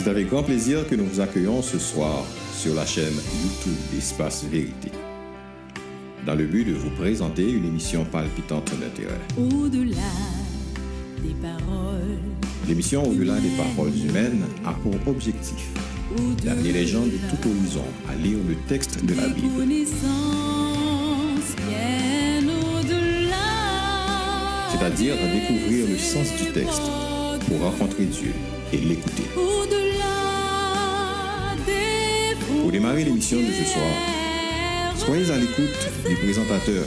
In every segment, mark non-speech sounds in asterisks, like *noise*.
C'est avec grand plaisir que nous vous accueillons ce soir sur la chaîne YouTube d'Espace Vérité, dans le but de vous présenter une émission palpitante d'intérêt. Au-delà des paroles. L'émission Au-delà des paroles humaines a pour objectif d'amener les gens de tout horizon à lire le texte de la Bible. C'est-à-dire à découvrir le sens du texte pour rencontrer Dieu et l'écouter. Pour démarrer l'émission de ce soir, soyez à l'écoute du présentateur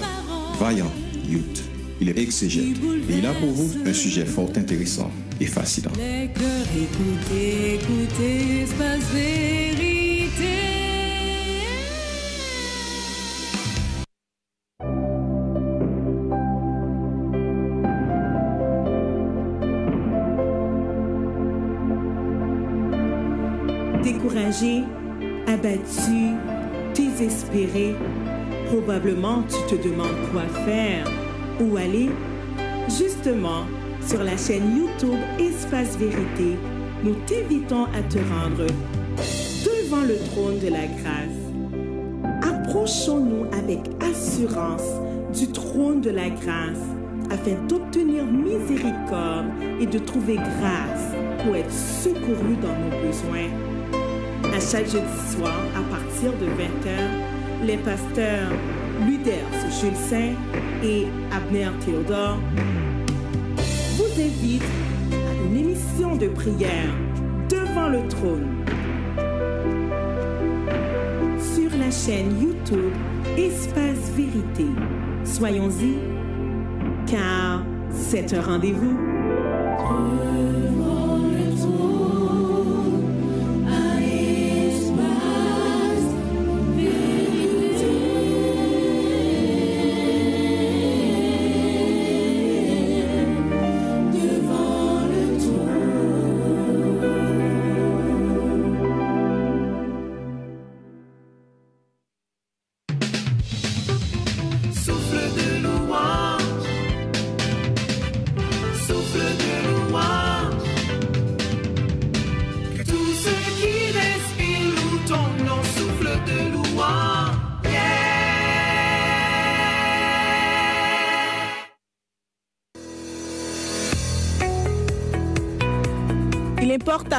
Vaillant Youth. Il est exégète et il a pour vous un sujet fort intéressant et fascinant. Battu, désespéré, probablement tu te demandes quoi faire, où aller. Justement, sur la chaîne YouTube Espace Vérité, nous t'invitons à te rendre devant le trône de la grâce. Approchons-nous avec assurance du trône de la grâce afin d'obtenir miséricorde et de trouver grâce pour être secouru dans nos besoins à chaque jeudi soir, à partir de 20h, les pasteurs Luders Jules Saint et Abner Théodore vous invitent à une émission de prière devant le trône sur la chaîne YouTube Espace Vérité. Soyons-y, car c'est un rendez-vous.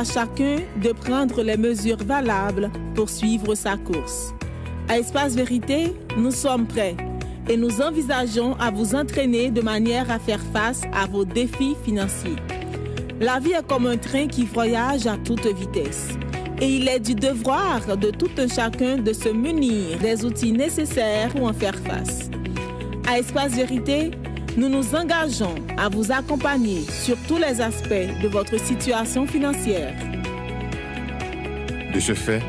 à chacun de prendre les mesures valables pour suivre sa course. À Espace Vérité, nous sommes prêts et nous envisageons à vous entraîner de manière à faire face à vos défis financiers. La vie est comme un train qui voyage à toute vitesse et il est du devoir de tout un chacun de se munir des outils nécessaires pour en faire face. À Espace Vérité, nous nous engageons à vous accompagner sur tous les aspects de votre situation financière. De ce fait,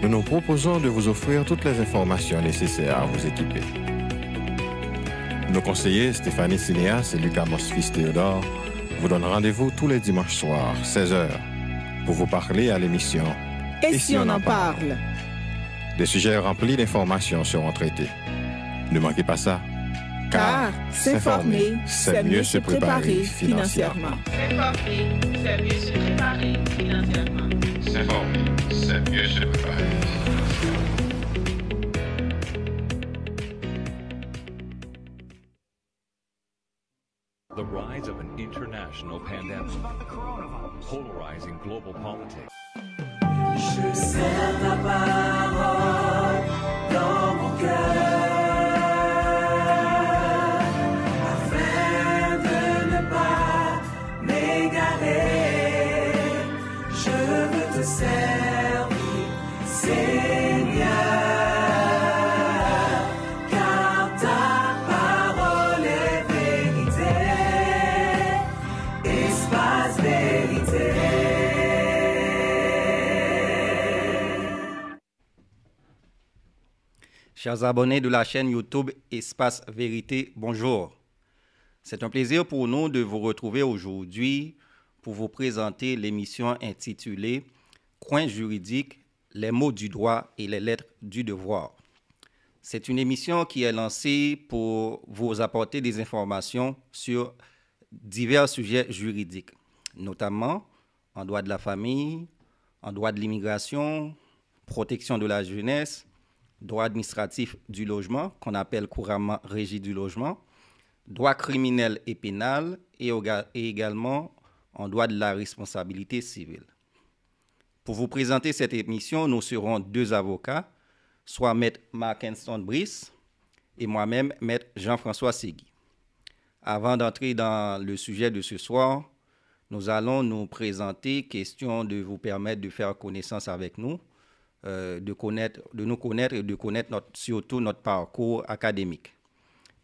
nous nous proposons de vous offrir toutes les informations nécessaires à vous équiper. Nos conseillers Stéphanie Sinéas et Lucas Mosfis Théodore vous donnent rendez-vous tous les dimanches soirs, 16h, pour vous parler à l'émission et, si, on, en parle Des sujets remplis d'informations seront traités. Ne manquez pas ça. Car formé, c'est mieux se préparer financièrement. C'est formé, c'est mieux se préparer financièrement. C'est formé, c'est mieux se préparer The rise of an international pandemic, polarizing global politics. Chers abonnés de la chaîne YouTube Espace Vérité, bonjour. C'est un plaisir pour nous de vous retrouver aujourd'hui pour vous présenter l'émission intitulée Coin juridique, les mots du droit et les lettres du devoir. C'est une émission qui est lancée pour vous apporter des informations sur divers sujets juridiques, notamment en droit de la famille, en droit de l'immigration, protection de la jeunesse, droit administratif du logement, qu'on appelle couramment régie du logement, droit criminel et pénal, et, également en droit de la responsabilité civile. Pour vous présenter cette émission, nous serons deux avocats, soit Maître enston Brice et moi-même, Maître Jean-François Segui. Avant d'entrer dans le sujet de ce soir, nous allons nous présenter, question de vous permettre de faire connaissance avec nous euh, de, connaître, de nous connaître et de connaître notre, surtout notre parcours académique.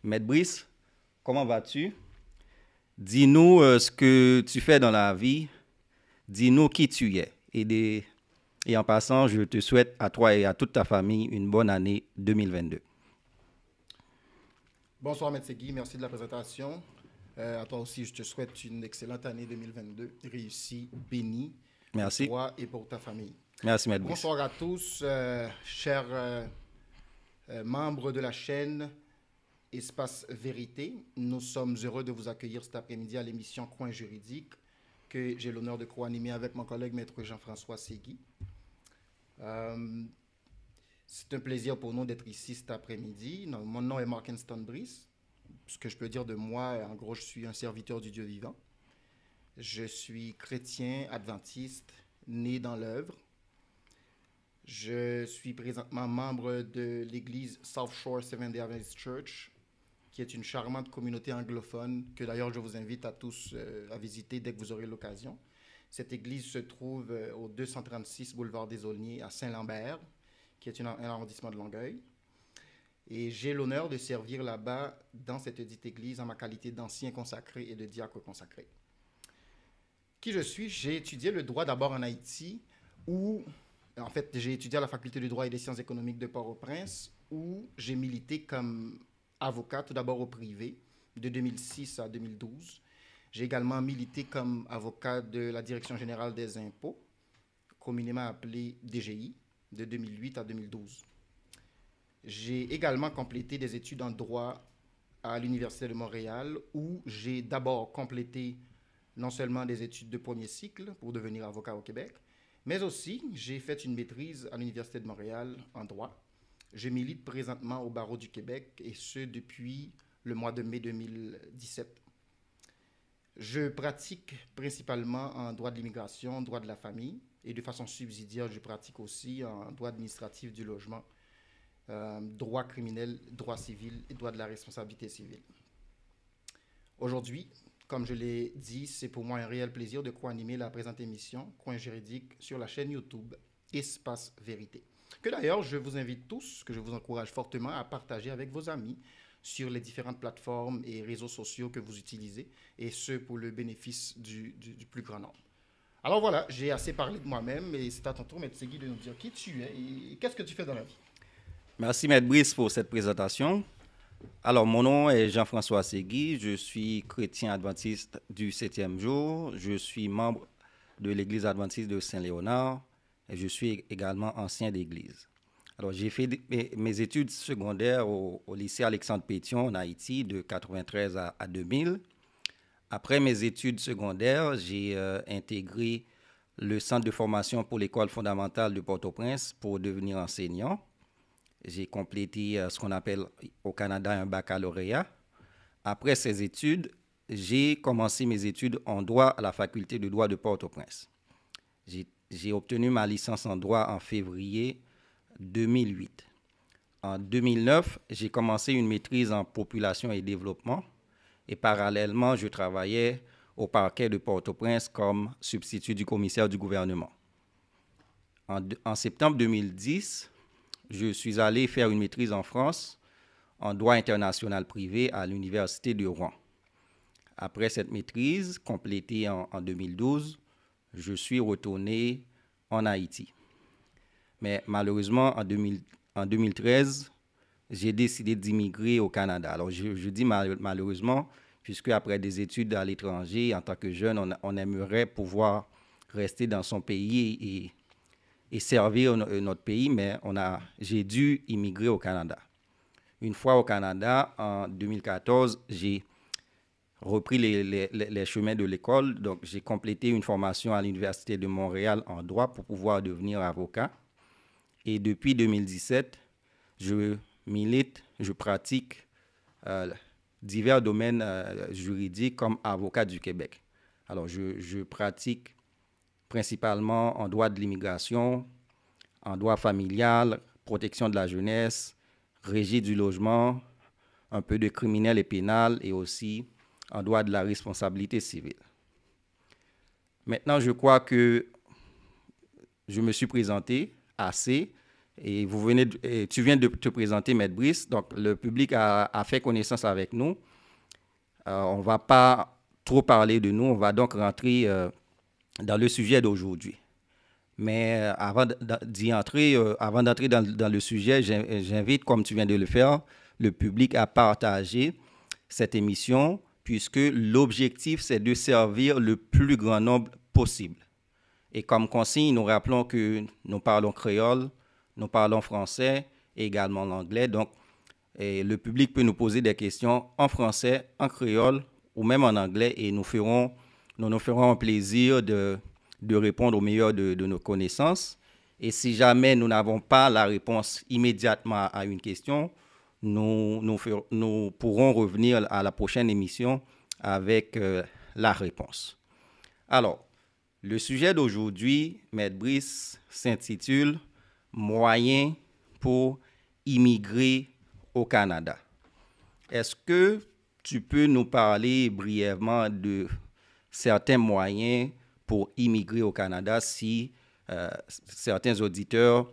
Maître Brice, comment vas-tu? Dis-nous euh, ce que tu fais dans la vie. Dis-nous qui tu es. Et, et en passant, je te souhaite à toi et à toute ta famille une bonne année 2022. Bonsoir, Maître Segui. Merci de la présentation. Euh, à toi aussi, je te souhaite une excellente année 2022, réussie, bénie. Merci. Pour toi et pour ta famille. Merci, Maître Bonsoir à tous, euh, chers euh, euh, membres de la chaîne Espace Vérité. Nous sommes heureux de vous accueillir cet après-midi à l'émission Coin juridique que j'ai l'honneur de co-animer avec mon collègue Maître Jean-François Segui. c'est un plaisir pour nous d'être ici cet après-midi. Mon nom est Mark Brice. Ce que je peux dire de moi, en gros, je suis un serviteur du Dieu vivant. Je suis chrétien adventiste, né dans l'œuvre. Je suis présentement membre de l'église South Shore Seventh-day Adventist Church, qui est une charmante communauté anglophone que d'ailleurs je vous invite à tous euh, à visiter dès que vous aurez l'occasion. Cette église se trouve euh, au 236 boulevard des Aulniers à Saint-Lambert, qui est une, un arrondissement de Longueuil. Et j'ai l'honneur de servir là-bas dans cette dite église en ma qualité d'ancien consacré et de diacre consacré. Qui je suis J'ai étudié le droit d'abord en Haïti, où en fait, j'ai étudié à la faculté du droit et des sciences économiques de Port-au-Prince, où j'ai milité comme avocat, tout d'abord au privé, de 2006 à 2012. J'ai également milité comme avocat de la Direction générale des impôts, communément appelée DGI, de 2008 à 2012. J'ai également complété des études en droit à l'Université de Montréal, où j'ai d'abord complété non seulement des études de premier cycle pour devenir avocat au Québec, mais aussi, j'ai fait une maîtrise à l'Université de Montréal en droit. Je milite présentement au barreau du Québec et ce depuis le mois de mai 2017. Je pratique principalement en droit de l'immigration, droit de la famille et de façon subsidiaire, je pratique aussi en droit administratif du logement, euh, droit criminel, droit civil et droit de la responsabilité civile. Aujourd'hui, comme je l'ai dit, c'est pour moi un réel plaisir de co-animer la présente émission Coin juridique sur la chaîne YouTube Espace Vérité. Que d'ailleurs, je vous invite tous, que je vous encourage fortement à partager avec vos amis sur les différentes plateformes et réseaux sociaux que vous utilisez, et ce pour le bénéfice du, plus grand nombre. Alors voilà, j'ai assez parlé de moi-même, et c'est à ton tour, Maître Segui, de nous dire qui tu es et qu'est-ce que tu fais dans la vie. Merci, Maître Brice, pour cette présentation. Alors, mon nom est Jean-François Segui. Je suis chrétien adventiste du Septième jour. Je suis membre de l'Église adventiste de Saint-Léonard et je suis également ancien d'Église. Alors, j'ai fait mes études secondaires au, lycée Alexandre Pétion en Haïti de 1993 à, 2000. Après mes études secondaires, j'ai euh, intégré le centre de formation pour l'école fondamentale de Port-au-Prince pour devenir enseignant. J'ai complété euh, ce qu'on appelle au Canada un baccalauréat. Après ces études, j'ai commencé mes études en droit à la faculté de droit de Port-au-Prince. J'ai obtenu ma licence en droit en février 2008. En 2009, j'ai commencé une maîtrise en population et développement et parallèlement, je travaillais au parquet de Port-au-Prince comme substitut du commissaire du gouvernement. En, septembre 2010, je suis allé faire une maîtrise en France en droit international privé à l'Université de Rouen. Après cette maîtrise, complétée en, 2012, je suis retourné en Haïti. Mais malheureusement, en, 2013, j'ai décidé d'immigrer au Canada. Alors, je, dis malheureusement, puisque après des études à l'étranger, en tant que jeune, on, on, aimerait pouvoir rester dans son pays et et servir notre pays, mais on a, j'ai dû immigrer au Canada. Une fois au Canada, en 2014, j'ai repris les, chemins de l'école. Donc, j'ai complété une formation à l'Université de Montréal en droit pour pouvoir devenir avocat. Et depuis 2017, je milite, je pratique euh, divers domaines euh, juridiques comme avocat du Québec. Alors, je pratique principalement en droit de l'immigration, en droit familial, protection de la jeunesse, régie du logement, un peu de criminel et pénal et aussi en droit de la responsabilité civile. Maintenant, je crois que je me suis présenté assez et, vous venez tu viens de te présenter, Maître Brice. Donc, le public a, fait connaissance avec nous. Euh, on ne va pas trop parler de nous. On va donc rentrer euh, dans le sujet d'aujourd'hui. Mais euh, avant d'y entrer, euh, avant d'entrer dans, le sujet, j'invite, comme tu viens de le faire, le public à partager cette émission, puisque l'objectif, c'est de servir le plus grand nombre possible. Et comme consigne, nous rappelons que nous parlons créole, nous parlons français et également l'anglais. Donc, et le public peut nous poser des questions en français, en créole ou même en anglais et nous ferons nous nous ferons un plaisir de, de répondre au meilleur de, nos connaissances. Et si jamais nous n'avons pas la réponse immédiatement à une question, nous, nous, nous pourrons revenir à la prochaine émission avec euh, la réponse. Alors, le sujet d'aujourd'hui, Maître Brice, s'intitule Moyens pour immigrer au Canada. Est-ce que tu peux nous parler brièvement de certains moyens pour immigrer au Canada si euh, certains auditeurs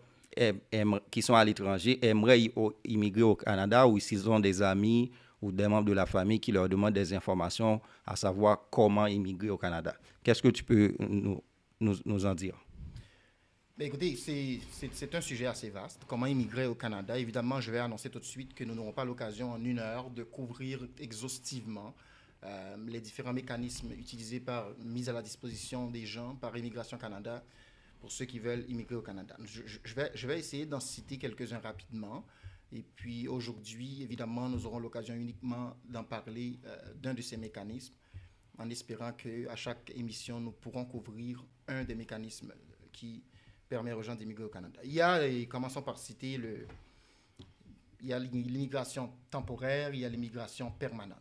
qui sont à l'étranger aimeraient immigrer au Canada ou s'ils ont des amis ou des membres de la famille qui leur demandent des informations à savoir comment immigrer au Canada. Qu'est-ce que tu peux nous, nous, nous en dire? Ben, écoutez, c'est un sujet assez vaste. Comment immigrer au Canada? Évidemment, je vais annoncer tout de suite que nous n'aurons pas l'occasion en une heure de couvrir exhaustivement euh, les différents mécanismes utilisés par mise à la disposition des gens par Immigration Canada pour ceux qui veulent immigrer au Canada. Je, vais, je vais essayer d'en citer quelques-uns rapidement. Et puis aujourd'hui, évidemment, nous aurons l'occasion uniquement d'en parler euh, d'un de ces mécanismes, en espérant qu'à chaque émission, nous pourrons couvrir un des mécanismes qui permet aux gens d'immigrer au Canada. Il y a, et commençons par citer le, il y a l'immigration temporaire, il y a l'immigration permanente.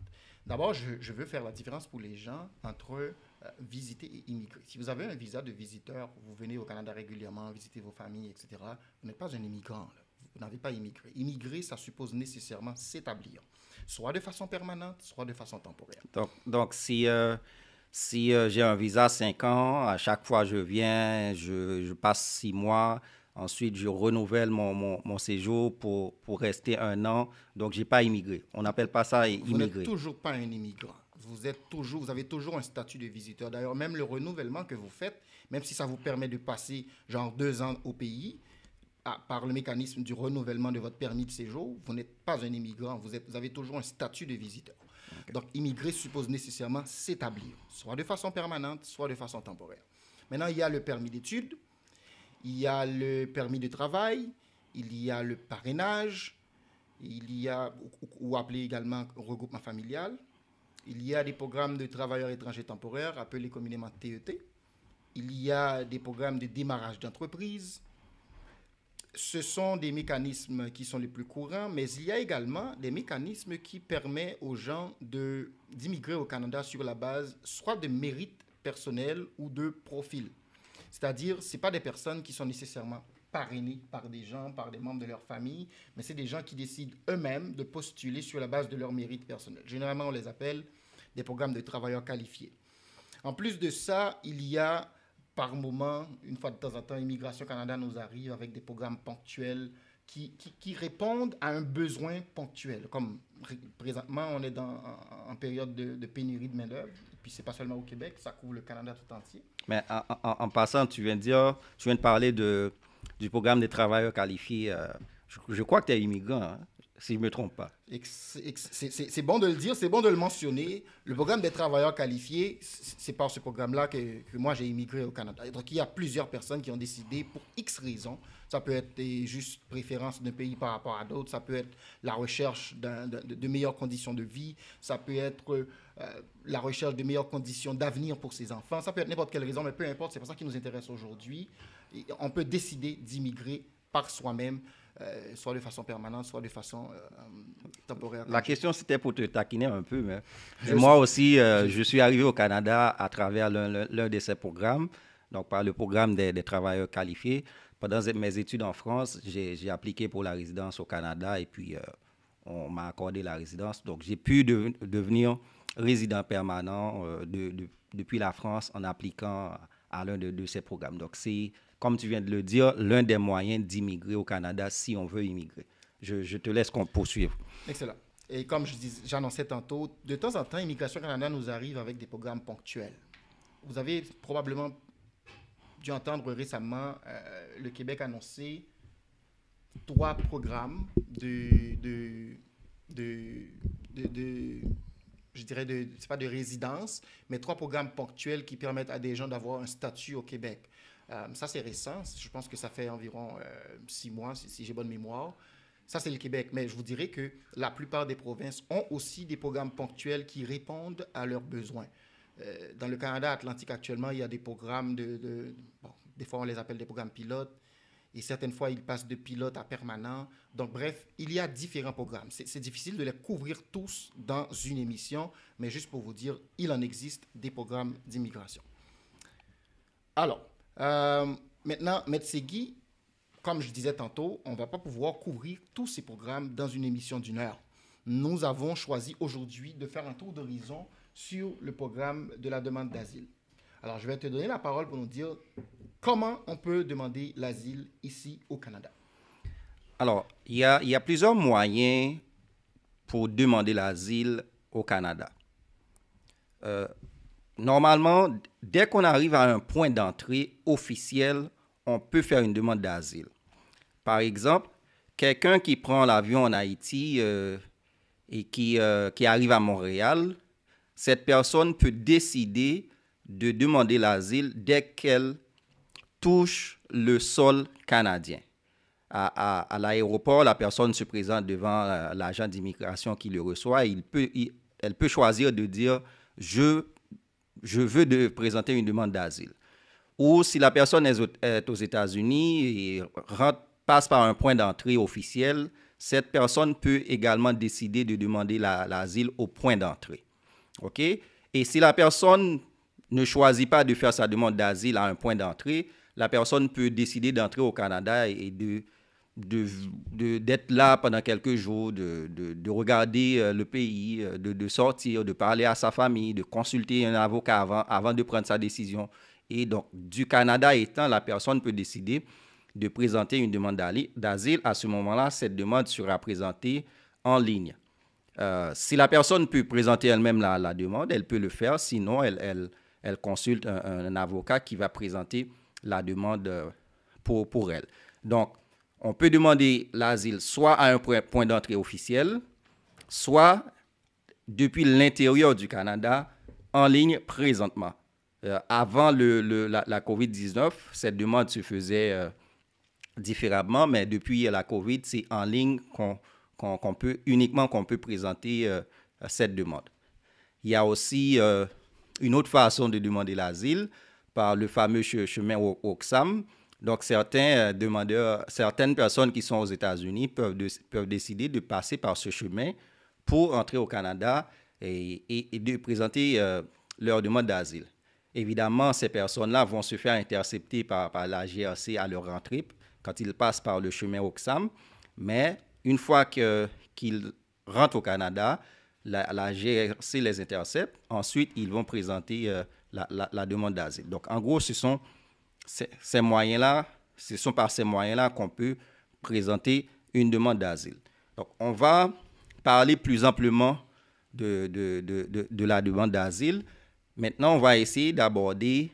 D'abord, je, veux faire la différence pour les gens entre euh, visiter et immigrer. Si vous avez un visa de visiteur, vous venez au Canada régulièrement, visiter vos familles, etc., vous n'êtes pas un immigrant. Vous n'avez pas immigré. Immigrer, ça suppose nécessairement s'établir, soit de façon permanente, soit de façon temporaire. Donc, donc si, euh, si euh, j'ai un visa 5 ans, à chaque fois que je viens, je, je passe 6 mois, Ensuite, je renouvelle mon, mon, séjour pour, pour rester un an. Donc, je n'ai pas immigré. On n'appelle pas ça immigré. Vous n'êtes toujours pas un immigrant. Vous, êtes toujours, vous avez toujours un statut de visiteur. D'ailleurs, même le renouvellement que vous faites, même si ça vous permet de passer genre deux ans au pays, par le mécanisme du renouvellement de votre permis de séjour, vous n'êtes pas un immigrant. Vous, êtes, vous avez toujours un statut de visiteur. Donc, immigrer suppose nécessairement s'établir, soit de façon permanente, soit de façon temporaire. Maintenant, il y a le permis d'études il y a le permis de travail, il y a le parrainage, il y a, ou, appelé également regroupement familial, il y a des programmes de travailleurs étrangers temporaires, appelés communément TET, e il y a des programmes de démarrage d'entreprise. Ce sont des mécanismes qui sont les plus courants, mais il y a également des mécanismes qui permettent aux gens d'immigrer au Canada sur la base soit de mérite personnel ou de profil. C'est-à-dire, ce pas des personnes qui sont nécessairement parrainées par des gens, par des membres de leur famille, mais c'est des gens qui décident eux-mêmes de postuler sur la base de leur mérite personnel. Généralement, on les appelle des programmes de travailleurs qualifiés. En plus de ça, il y a par moment, une fois de temps en temps, Immigration Canada nous arrive avec des programmes ponctuels qui, répondent à un besoin ponctuel. Comme présentement, on est dans, en, période de, de pénurie de main-d'œuvre. Puis c'est pas seulement au Québec, ça couvre le Canada tout entier. Mais en, passant, tu viens de dire, tu viens de parler de, du programme des travailleurs qualifiés. Euh, je, crois que tu es immigrant. Hein? si je ne me trompe pas. C'est bon de le dire, c'est bon de le mentionner. Le programme des travailleurs qualifiés, c'est par ce programme-là que, moi j'ai immigré au Canada. Donc il y a plusieurs personnes qui ont décidé pour X raisons. Ça peut être juste préférence d'un pays par rapport à d'autres, ça peut être la recherche de meilleures conditions de vie, ça peut être euh, la recherche de meilleures conditions d'avenir pour ses enfants, ça peut être n'importe quelle raison, mais peu importe, c'est pour ça qui nous intéresse aujourd'hui. On peut décider d'immigrer par soi-même euh, soit de façon permanente, soit de façon euh, euh, temporaire. La question, c'était pour te taquiner un peu. Mais moi aussi, je suis arrivé au Canada à travers l'un de ces programmes, donc par le programme des, travailleurs qualifiés. Pendant mes études en France, j'ai appliqué pour la résidence au Canada et puis on m'a accordé la résidence. Donc j'ai pu devenir résident permanent de, depuis la France en appliquant à l'un de, ces programmes. Donc c'est comme tu viens de le dire, l'un des moyens d'immigrer au Canada si on veut immigrer. Je, te laisse qu'on poursuive. Excellent. Et comme j'annonçais tantôt, de temps en temps, Immigration Canada nous arrive avec des programmes ponctuels. Vous avez probablement dû entendre récemment euh, le Québec annoncer trois programmes de, de, de, de je dirais, de, pas de résidence, mais trois programmes ponctuels qui permettent à des gens d'avoir un statut au Québec. Euh, ça, c'est récent. Je pense que ça fait environ euh, six mois, si, j'ai bonne mémoire. Ça, c'est le Québec. Mais je vous dirais que la plupart des provinces ont aussi des programmes ponctuels qui répondent à leurs besoins. Euh, dans le Canada Atlantique actuellement, il y a des programmes de... bon, des fois, on les appelle des programmes pilotes. Et certaines fois, ils passent de pilote à permanent. Donc, bref, il y a différents programmes. C'est difficile de les couvrir tous dans une émission, mais juste pour vous dire, il en existe des programmes d'immigration. Alors, Maintenant, euh, maintenant, Metsegui, comme je disais tantôt, on ne va pas pouvoir couvrir tous ces programmes dans une émission d'une heure. Nous avons choisi aujourd'hui de faire un tour d'horizon sur le programme de la demande d'asile. Alors, je vais te donner la parole pour nous dire comment on peut demander l'asile ici au Canada. Alors, il y a, plusieurs moyens pour demander l'asile au Canada. Euh, normalement, dès qu'on arrive à un point d'entrée officiel, on peut faire une demande d'asile. Par exemple, quelqu'un qui prend l'avion en Haïti euh, et qui, euh, qui arrive à Montréal, cette personne peut décider de demander l'asile dès qu'elle touche le sol canadien. À, l'aéroport, la personne se présente devant euh, l'agent d'immigration qui le reçoit. Et il peut, elle peut choisir de dire, je je veux de présenter une demande d'asile. Ou si la personne est aux États-Unis et passe par un point d'entrée officiel, cette personne peut également décider de demander l'asile au point d'entrée. OK? Et si la personne ne choisit pas de faire sa demande d'asile à un point d'entrée, la personne peut décider d'entrer au Canada et de de, d'être là pendant quelques jours, de, regarder euh, le pays, euh, de, sortir, de parler à sa famille, de consulter un avocat avant, avant de prendre sa décision. Et donc, du Canada étant, la personne peut décider de présenter une demande d'asile. À ce moment-là, cette demande sera présentée en ligne. Euh, si la personne peut présenter elle-même la, demande, elle peut le faire. Sinon, elle, elle, consulte un, avocat qui va présenter la demande pour, pour elle. Donc, on peut demander l'asile soit à un point d'entrée officiel, soit depuis l'intérieur du Canada en ligne présentement. Euh, avant la, COVID-19, cette demande se faisait euh, différemment, mais depuis la COVID, c'est en ligne qu'on peut uniquement qu'on peut présenter euh, cette demande. Il y a aussi une autre façon de demander l'asile par le fameux chemin Oxam. Donc, certains euh, demandeurs, certaines personnes qui sont aux États-Unis peuvent, peuvent décider de passer par ce chemin pour entrer au Canada et, de présenter euh, leur demande d'asile. Évidemment, ces personnes-là vont se faire intercepter par, la GRC à leur entrée quand ils passent par le chemin Oxfam. Mais une fois qu'ils rentrent au Canada, la, GRC les intercepte. Ensuite, ils vont présenter euh, la, demande d'asile. Donc, en gros, ce sont ces moyens-là, ce sont par ces moyens-là qu'on peut présenter une demande d'asile. Donc, on va parler plus amplement de, de, la demande d'asile. Maintenant, on va essayer d'aborder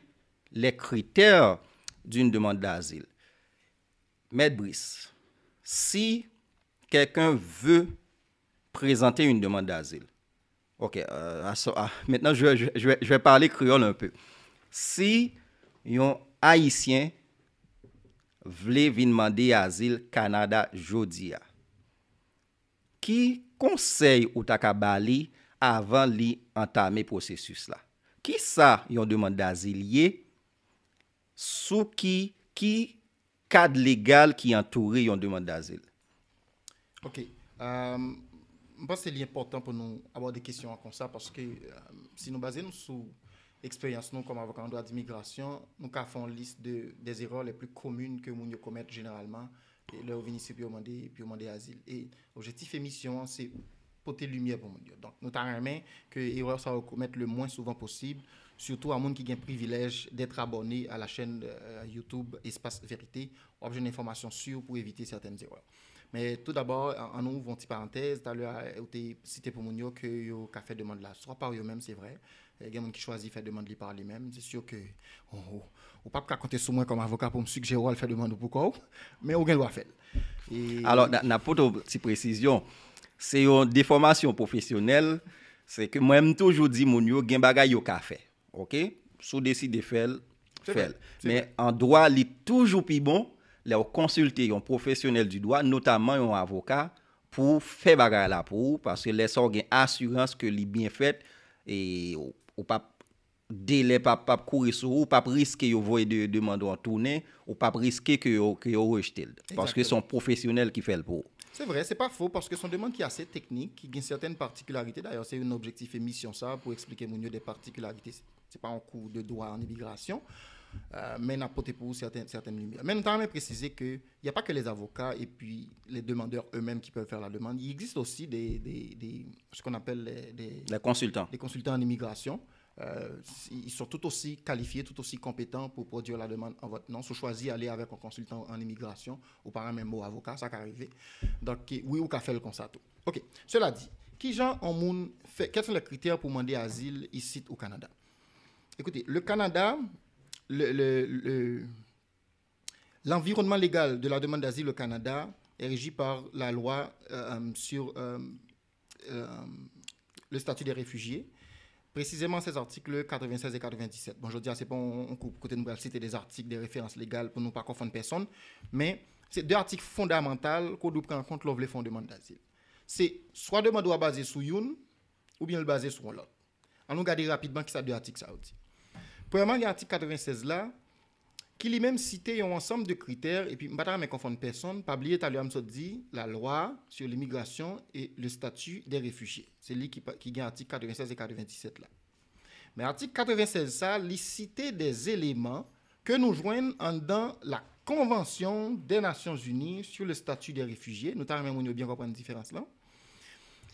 les critères d'une demande d'asile. Maître Brice, si quelqu'un veut présenter une demande d'asile, OK, euh, maintenant je, vais, parler créole un peu. Si Aisyen vle vin mande azil Kanada jodia. Ki konsey ou takabali avan li entame prosesus la? Ki sa yon demande d'azil ye? Sou ki, ki kad legal ki yon toure yon demande d'azil? Ok, euh, mwen se li important pou nou avan de kisyon akonsa paske si nou bazen nou sou... Eksperyans nou kom avokan doa di migrasyon, nou ka fon liste de zeror le pli komune ke moun yo komet genralman, le ou venise pi ou mande, pi ou mande asil. Et objetif et mission, se pote lumiè pou moun yo. Donc, nou tan remè, ke eror sa ou komet le mwen souvan posib, sou tou a moun ki gen privilèj detre aboné a la chèn euh, YouTube Espace Vérité, ou obje n'informasyon sou pou evite certaine zeror. Mais tout d'abord, an nou vantiparentèze, ta lou euh, a ou te site pou moun yo ke yo ka fè de mande la. Sra par yo mèm, se vrej. Eh, gen moun ki chwazi fè deman li par li mèm, zè syo ke ou pap ka kontè sou mwen kom avokat pou msugjè ou al fè deman ou pou kò ou, mè ou gen lwa fèl. Alors, nan poutou si prezisyon, se yon deformasyon profesyonel, se ke mwen m toujou di moun yo, gen bagay yo ka fè, ok? Sou desi de fèl, fèl. Mè an doa li toujou pi bon, le ou konsulte yon profesyonel di doa, notaman yon avokat, pou fè bagay la pou, parce lè son gen asurans ke li bin fèt e ou oh, ou pas délai pas pas courir sur ou pas risquer vous voyez de demander en tourner, ou pas risquer que vous parce que sont professionnel qui fait le pour c'est vrai, c'est pas faux parce que son demande qui est assez technique, qui ont certaines particularités. D'ailleurs, c'est un objectif émission ça pour expliquer mieux des particularités. C'est pas un cours de droit en immigration. Euh, mais apporter pour certaines, certaines lumières. Même temps, mais préciser qu'il n'y a pas que les avocats et puis les demandeurs eux-mêmes qui peuvent faire la demande. Il existe aussi des, ce qu'on appelle les, des, les consultants. Les consultants en immigration. Euh, ils sont tout aussi qualifiés, tout aussi compétents pour produire la demande en votre nom. Si choisi aller avec un consultant en immigration ou par un même mot avocat, ça peut arriver. Donc, oui, ou qu'a fait le constat. OK. Cela dit, qui genre en monde fait, quels sont les critères pour demander asile ici au Canada? Écoutez, le Canada, l'environnement le, légal de la demande d'asile au Canada est régi par la loi euh, euh, sur euh, le statut des réfugiés, précisément ces articles 96 et 97. Bon, je dis, ah, c'est pas un coup coupe côté nous citer des articles, des références légales pour nous pas confondre personne, mais c'est deux articles fondamentaux qu'on doit prendre en compte lors les la demande d'asile. C'est soit demande basée sur une ou bien basé sur l'autre. On nous regarder rapidement qui ça deux articles ça aussi. Premièrement, l'article 96 là, qui lui-même cité un ensemble de critères, et puis, je ne vais confondre personne, pas oublier, à dit la loi sur l'immigration et le statut des réfugiés. C'est lui qui, qui l'article 96 et 97 là. Mais l'article 96 ça, il cite des éléments que nous joignons dans la Convention des Nations Unies sur le statut des réfugiés. Nous avons bien comprendre la différence là.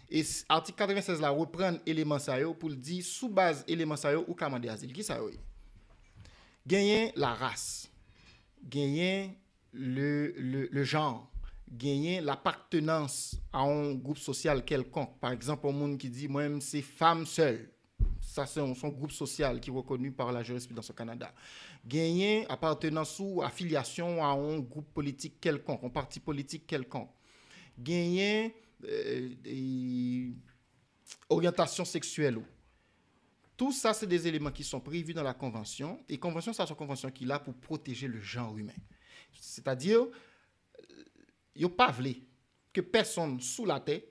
Et l'article 96 là reprend l'élément ça pour le dire sous base élément ça ou commander asile. Qui ça Gagner la race, gagner le, le, le genre, gagner l'appartenance à un groupe social quelconque. Par exemple, un monde qui dit moi-même c'est femme seule. Ça, c'est un, groupe social qui est reconnu par la jurisprudence au Canada. Gagner appartenance ou affiliation à un groupe politique quelconque, un parti politique quelconque. Gagner euh, orientation sexuelle. Tout ça, c'est des éléments qui sont prévus dans la convention. Et convention, ça, c'est une convention qui est là pour protéger le genre humain. C'est-à-dire, il euh, a pas voulu que personne sous la terre,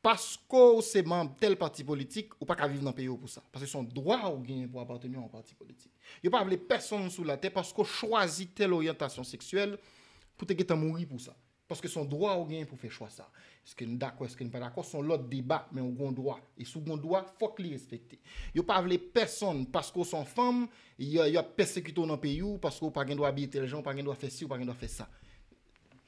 parce que c'est membre tel parti politique, ou pas qu'à vivre dans le pays pour ça. Parce que son droit au gain pour appartenir à un parti politique. Il a pas voulu personne sous la terre parce qu'on choisit telle orientation sexuelle pour te mourir pour ça. Parce que son droit, au gain pour faire choix ça. ça. Ce qui est d'accord, ce qui pas d'accord, c'est l'autre débat, mais au a droit. Et sous on droit, il faut qu'il soit respecté. Il n'y a pas personne parce qu'on sont femme, il y a persécuté dans le pays, parce qu'on n'a pas de droit habiter les gens, pas de droit faire pas faire ça.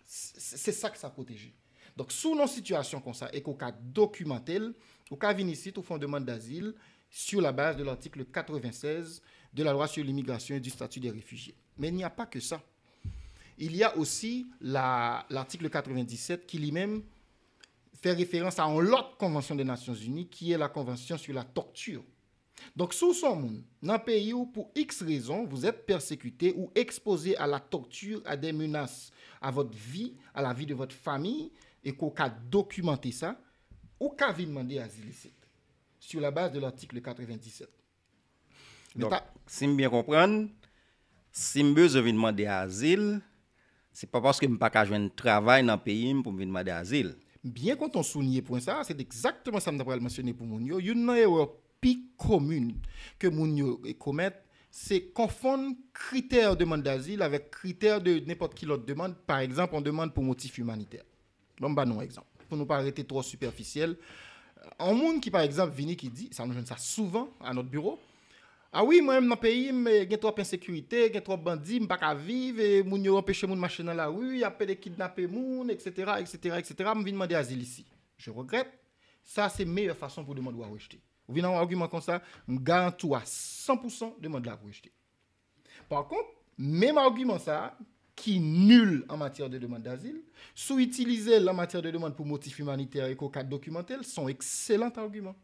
C'est ça que ça protège. Donc, sous nos situation comme ça, et qu'au a documentel, on cas venu ici, fond fondement d'asile sur la base de l'article 96 de la loi sur l'immigration et du statut des réfugiés. Mais il n'y a pas que ça. Il y a aussi l'article 97 qui lui-même fait référence à l'autre convention des Nations Unies qui est la convention sur la torture. Donc, sous son monde, dans un pays où, pour X raisons, vous êtes persécuté ou exposé à la torture, à des menaces, à votre vie, à la vie de votre famille, et qu'on a documenté ça, ou qu'a demander asile sur la base de l'article 97. Donc, si je bien comprendre, si je veux demander asile, se pa paske m pa ka jwen travay nan peyi m pou m vinman de azil. Bien konton sou nye pwen sa, se dekzaktman sa m nan prel mansyone pou moun yo, yon nan yon pi komoun ke moun yo e komet, se konfon kriter de mann de azil avek kriter de nepot ki lot de mann, par ekzampon de mann pou motif humaniter. M bon, banon ekzampon, pou nou pa rete tro superfisyel. An moun ki par ekzamp vini ki di, sa m nou jen sa souvan an not bureau, Ah oui, moi-même dans le pays, il y a trop d'insécurité, il y a trop de bandits, je ne peux pas vivre, et les gens empêchent les marcher dans la rue, il y a des kidnappés, etc., etc., etc. Je viens demander asile ici. Je regrette. Ça, c'est la meilleure façon pour demander à rejeter. Vous venez un argument comme ça, je garantis à 100% demander à rejeter. Par contre, même argument ça, qui nul en matière de demande d'asile, sous utiliser en matière de demande pour motif humanitaire et coquettes documentaire, sont excellents arguments.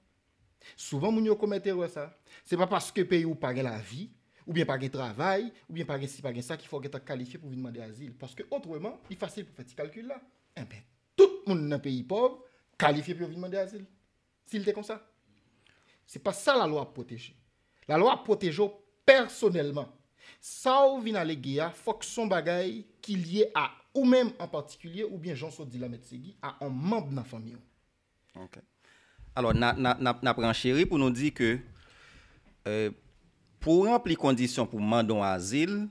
Souvan moun yo komete wè sa Se pa paske peyi ou page la vi Ou bien page travay Ou bien page si page sa ki fòk etan kalifiye pou vinman de azil Paske otwèman, i fasyl pou peti kalkyla En pe, tout moun nan peyi pov Kalifiye pou vinman de azil Sil te kon sa Se pa sa la lò a poteje La lò a potejo personèlman Sa ou vina le gea Fòk son bagay ki liye a Ou mèm an patikulye ou bien jonsou di la metsegi A an mèm nan fami yo Ok Alors, na prancheri pou nou di ke euh, pou rempli kondisyon pou mandon azil,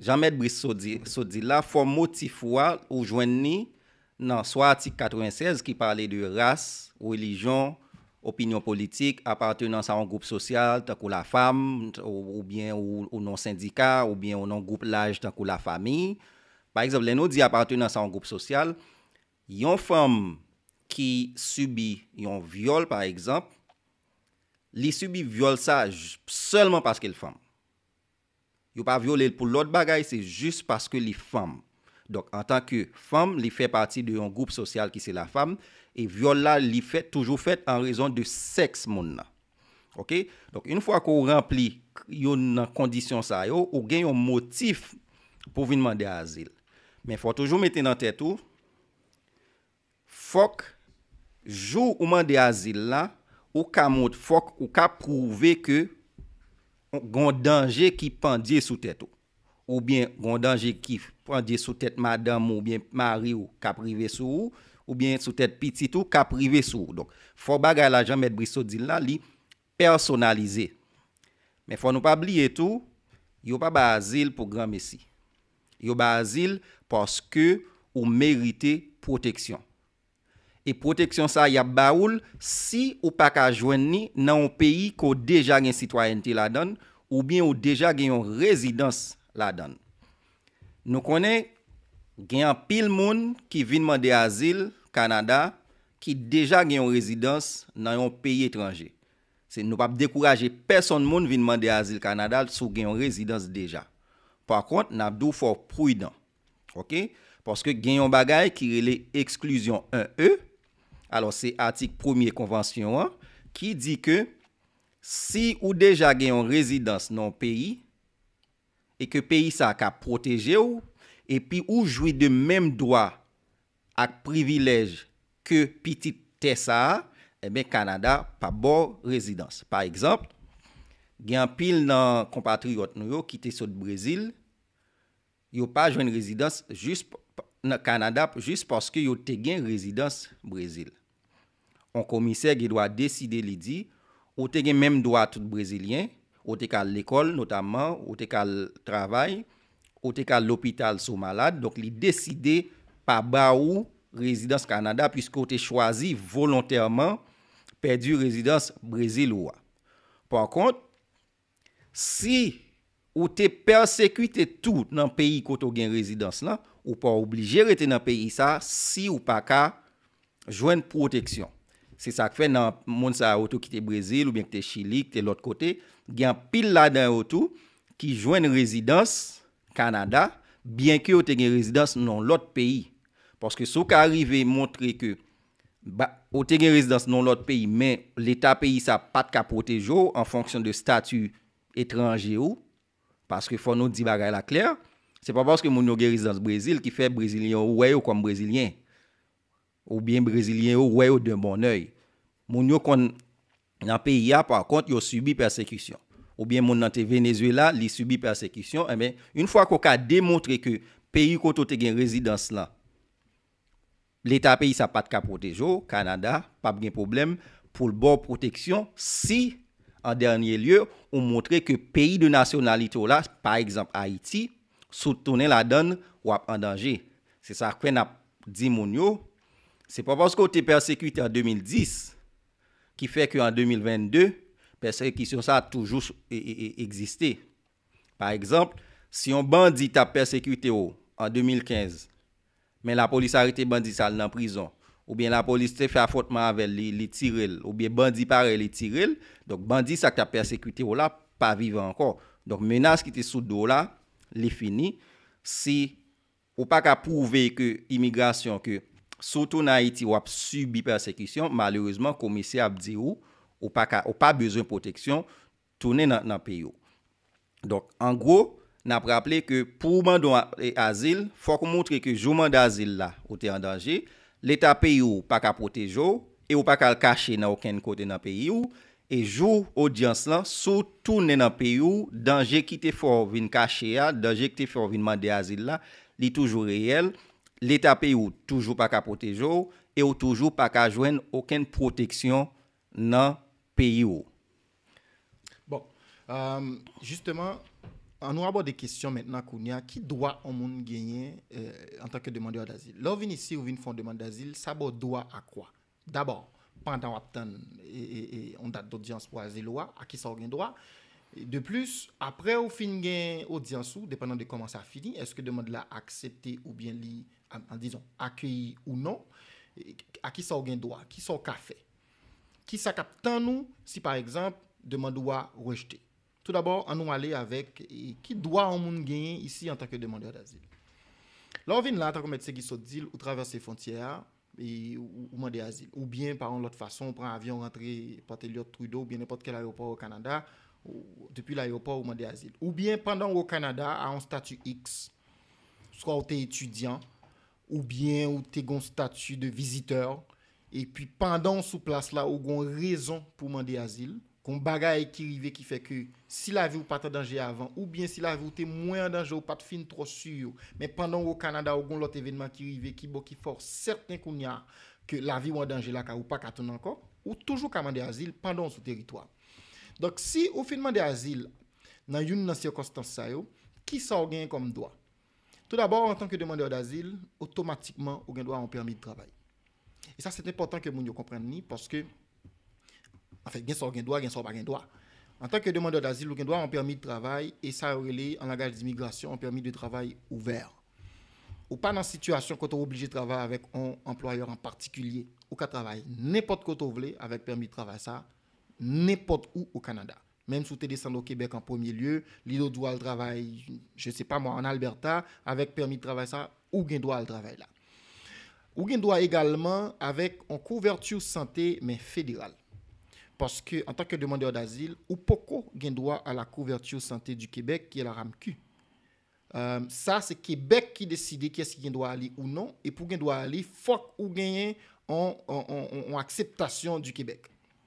Jean-Mède Brice sou di la, fòm mò ti fwa ou jwen ni nan swa atik 96 ki pale de rase, religion, opinyon politik, aparte nan sa yon goup sosyal, tak ou la non fam, ou bien ou non syndika, ou bien ou non goup laj, tak ou la fami. Par exemple, le nou di aparte nan sa yon goup sosyal, yon fòm ki subi yon viol par ekzamp, li subi viol sa selman paske l fam. Yo pa viole pou lot bagay, se jist paske li fam. Dok, an tanke fam, li fe pati de yon goup sosyal ki se la fam, e viol la li fet, toujou fet, an rezon de seks moun na. Ok? Dok, yon fwa ko rempli yon kondisyon sa yo, ou gen yon motif pou vi nman de azil. Men fwa toujou mette nan tetou, fok Jou ouman de azil la, ou ka mout fok, ou ka prouve ke gondanje ki pandye sou tèt ou. Ou bien gondanje ki pandye sou tèt madame ou bien mari ou ka prive sou ou. Ou bien sou tèt piti tou, ka prive sou ou. Fwa bagay la janmèd briso dil la li, personalize. Men fwa nou pa bli etou, yo pa ba azil pou gran messi. Yo ba azil porske ou merite proteksyon. E proteksyon sa ya baoul si ou pa ka jwen ni nan yon peyi ko deja gen sitwarenti la dan ou bien ou deja gen yon rezidans la dan. Nou konen gen yon pil moun ki vinman de azil Kanada ki deja gen yon rezidans nan yon peyi etranje. Se nou pa dekouraje person moun vinman de azil Kanada sou gen yon rezidans deja. Par kont, nan ap do fò prouy dan. Ok, poske gen yon bagay ki rele eksklusyon 1E. alo se artik premier konvensyon an, ki di ke si ou deja genyon rezidans nan peyi, e ke peyi sa ka proteje ou, e pi ou jouy de menm doa ak privilej ke pitit tesa a, e ben Kanada pa bo rezidans. Par ekzamp, gen pil nan kompatriot nou yo ki te sot Brezil, yo pa jwen rezidans jist nan Kanada, jist paske yo te gen rezidans Brezil. On komiser ge do a deside li di, ou te gen menm do a tout Brezilyen, ou te kal l'ekol notamen, ou te kal travay, ou te kal l'opital sou malade. Donk li deside pa ba ou rezidans Kanada, pwiske ou te chwazi volonterman perdi rezidans Brezilye ou a. Par kont, si ou te persekwite tout nan peyi koto gen rezidans la, ou pa oblige rete nan peyi sa, si ou pa ka jwen proteksyon. Se sak fe nan moun sa oto ki te Brezil ou bien ki te Chili, ki te l'ot kote, gen pil la den oto ki jwen rezidans Kanada, bien ki o te gen rezidans non l'ot peyi. Paske sou ka arrive montre ke, ba, o te gen rezidans non l'ot peyi, men l'eta peyi sa pat kapote jo, an fonksyon de statu etranje ou, paske fon nou di bagay la kler, se pa paske moun nou gen rezidans Brezil ki fe Brezilian ou weyo kom Brezilian. Ou bien Brezilian ou weyo de bon oye. Moun yo kon nan peyi ya Par kont yo subi persekisyon Ou bien moun nan te Venezuela li subi persekisyon Emen, eh un fwa koka demotre Ke peyi koto te gen rezidans la L'eta peyi sa pat ka protejo Kanada, pap gen problem Pol bor proteksyon Si, an dernye lye Ou motre ke peyi de nasyonalite O la, par ekzamp Haiti Soutone la dan wap an dange Se sa kwen ap di moun yo Se pa pas kote persekwite An 2010 Ki fek yo an 2022, persekisyon sa toujous egziste. E, e, Par ekzamp, si yon bandi ta persekwite yo an 2015, men la polis a rete bandi sa al nan prizon, ou bien la polis te fe afotman avèl li tiril, ou bien bandi pare li tiril, donk bandi sa ki ta persekwite yo la pa vive ankon. Donk menas ki te sou do la, li fini, si ou pa ka prouve ke imigrasyon ke Soutou nan iti wap subi persekisyon, malerouzman komise ap di ou, ou pa bezon proteksyon, tounen nan peyo. Donk, an gro, nan praple ke pouman do an asil, e, fok moutre ke jouman de asil la ou te an danje, leta peyo ou pa ka protejo, e ou pa ka l kache nan oken kote nan peyo, e jou audyans lan, soutou nan peyo, danje ki te forvin kache ya, danje ki te forvin mande asil la, li toujou reyel, L'Etat P.I.O. toujou pa ka protejou e ou toujou pa ka jwen oken proteksyon nan P.I.O. Bon, justeman an nou a bo de kestyon menen akoun ya ki doa an moun genyen an tanke demande yo d'azil. Lò vin isi ou vin fon demande d'azil, sa bo doa akwa? D'abor, pandan wap tan e on dat do djans wazil wak, akisa wak gen doa. De plus, apre ou fin gen o djans ou, depenan de koman sa fini, eske demande la aksepte ou bien li en disant accueilli ou non, à qui ça a droit, qui ça a fait. Qui ça tant nous si par exemple demande droit rejeté. Tout d'abord, on nous aller avec qui doit en monde gagner ici en tant que demandeur d'asile. Là, on vient là, tant qu'on ce qui se dit ou traverse les frontières et ou, ou demander asile. Ou bien, par une autre façon, on prend avion, rentrer, porter Trudeau, ou bien n'importe quel aéroport au Canada, ou, depuis l'aéroport, ou demander asile. Ou bien, pendant au Canada, à un statut X, soit on est étudiant, Ou bien ou te gon statu de viziteur. E pi pandan sou plas la ou gon rezon pou mande azil. Kon bagay ki rive ki feke si la vi ou pata danje avan. Ou bien si la vi ou te mwen danje ou pata fin tro suyo. Men pandan ou kanada ou gon lot evenman ki rive ki bo ki for certain koun ya. Ke la vi ou an danje la ka ou pa katon anko. Ou toujou ka mande azil pandan sou teritwa. Donk si ou fin mande azil nan yon nan syokostan sayo. Ki sa ou gen kom doa. Tout d'abord, en tant que demandeur d'asile, automatiquement, vous avez un permis de travail. Et ça, c'est important que vous compreniez parce que, en fait, vous avez droit, vous avez droit. En tant que demandeur d'asile, vous avez un permis de travail et ça relève en langage d'immigration, un permis de travail ouvert. Ou pas dans la situation quand vous êtes obligé de travailler avec un employeur en particulier, ou qu'à travailler n'importe où vous voulez avec permis de travail, ça, n'importe où au Canada. Même si tu descends au Québec en premier lieu, l'île doit le travail, je ne sais pas moi, en Alberta, avec permis de travail, ça, ou bien doit le travail là. Ou bien doit également avec une couverture santé, mais fédérale. Parce que, en tant que demandeur d'asile, ou pourquoi gain droit à la couverture santé du Québec, qui est la RAMQ. Euh, ça, c'est Québec qui décide quest ce qui doit aller ou non. Et pour qui doit aller, il faut ou vous en, acceptation du Québec.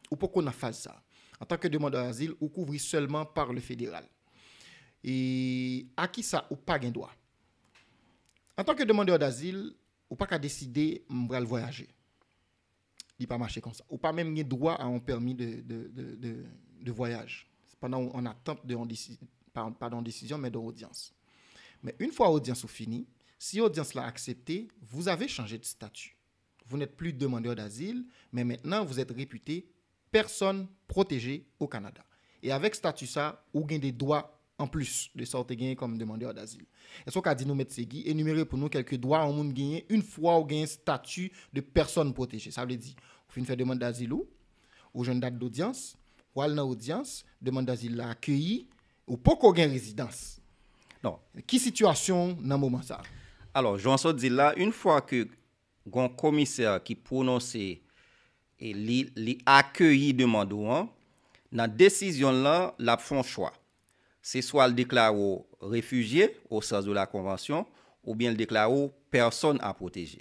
Ou pourquoi on a fait ça? en tant que demandeur d'asile ou couvri seulement par le fédéral. Et à qui ça ou pas gain droit En tant que demandeur d'asile, ou pas qu'à décidé de voyager. Il pas marché comme ça. Ou pas même gain droit à un permis de, de, de, voyage pendant on attend de en pas, décision mais d'audience. Mais une fois audience finie, si audience l'a accepté, vous avez changé de statut. Vous n'êtes plus demandeur d'asile, mais maintenant vous êtes réputé personne protégée au Canada. Et avec statut ça, ou gain des droits en plus de sortir gain comme demandeur d'asile. Est-ce qu'on a dit nous mettre Segui énumérer pour nous quelques droits au monde une fois ou gain statut de personne protégée. Ça veut dire vous fait une demande d'asile ou ou jeune date d'audience, ou à l'audience, demande d'asile accueilli ou pas qu'on gain résidence. Non, qui situation dans moment ça Alors, je Jean dire là une fois que un commissaire qui prononçait li akyeyi de mandouan, nan desisyon la, la fon chwa. Se swa l dekla ou refujiye ou saz ou la konvansyon, ou bien l dekla ou person a proteji.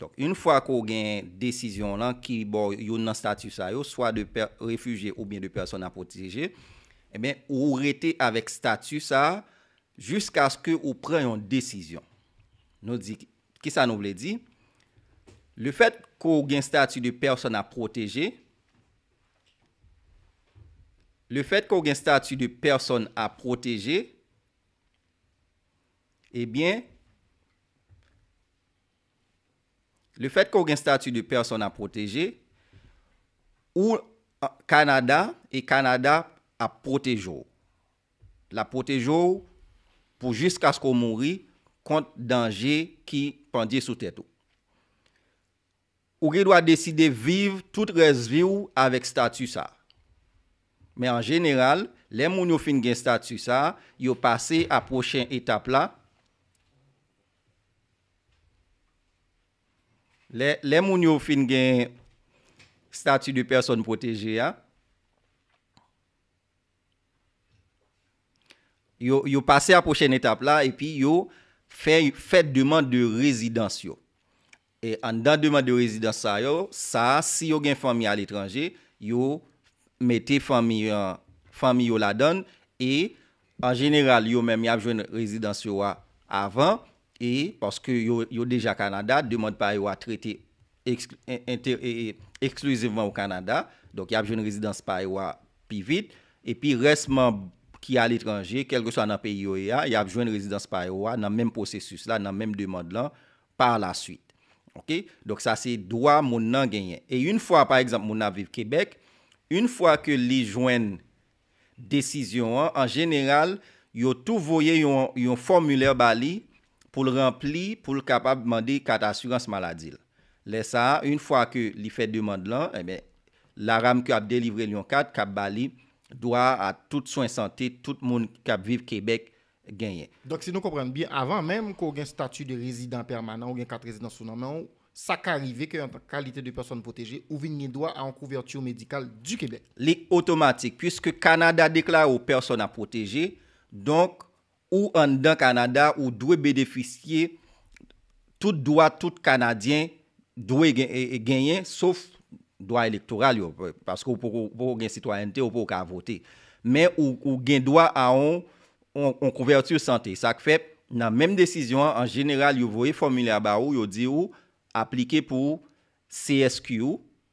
Donk, un fwa kou gen desisyon la, ki bon yon nan statu sa yo, swa de refujiye ou bien de person a proteji, e eh ben, ou rete avèk statu sa, jysk aske ou preyon desisyon. Nou di, ki sa nou ble di? Le fait qu'on ait un statut de personne à protéger, le fait qu'on ait un statut de personne à protéger, eh bien, le fait qu'on ait statut de personne à protéger, ou euh, Canada et Canada à protéger. La protéger pour jusqu'à ce qu'on mourit contre danger qui pendait sous tête. ou gey do a deside vive tout rezvi ou avek statu sa. Men an general, le moun yo fin gen statu sa, yo pase a prochen etapla. Le moun yo fin gen statu de person protege ya. Yo pase a prochen etapla, epi yo fey fèd deman de rezidans yo. E an dan deman de rezidans a yo, sa si yo gen fami a l'etranje, yo mette euh, fami yo la don. E an general, yo menm yapjwen rezidans yo a avan. E paske yo deja Kanada, deman pa yo a trete e, e, ekskluizivman ou Kanada. Donk yapjwen rezidans pa yo a pi vit. E pi resman ki a l'etranje, kelke sa nan pe yo yo e a, yapjwen rezidans pa yo a nan menm posesus la, nan menm deman lan, pa la suite. Ok, donc ça c'est droit moun nan genyen. Et une fois, par exemple, moun nan vive Québec, une fois que li jwenn desisyon an, en général, yo tou voye yon formulaire bali pou l'rempli, pou l'kapab mandi kat assurance maladil. Lesa, une fois que li fè demande lan, eh la ram ki ap delivre yon kat, kap bali, doa a tout soin santé, tout moun kap vive Québec genyen. Donk se nou komprende bi, avan menm kou gen statu de rezidant permanant ou gen kat rezidant sounanman, sa ka rive ke yon kalite de person poteje ou vin gen doa an kouverti ou medikal du Kebek. Li otomatik, pwiske Kanada dekla ou person a poteje donk ou an dan Kanada ou dwe benefisye tout doa tout Kanadyen dwe e, e, genyen sauf doa elektoral yo, paske ou pou gen sitwarente ou pou kan vote. Men ou gen doa an an on konverti ou sante. Sak fe, nan menm desisyon, an general, yo voye formule a ba ou, yo di ou, aplike pou CSQ,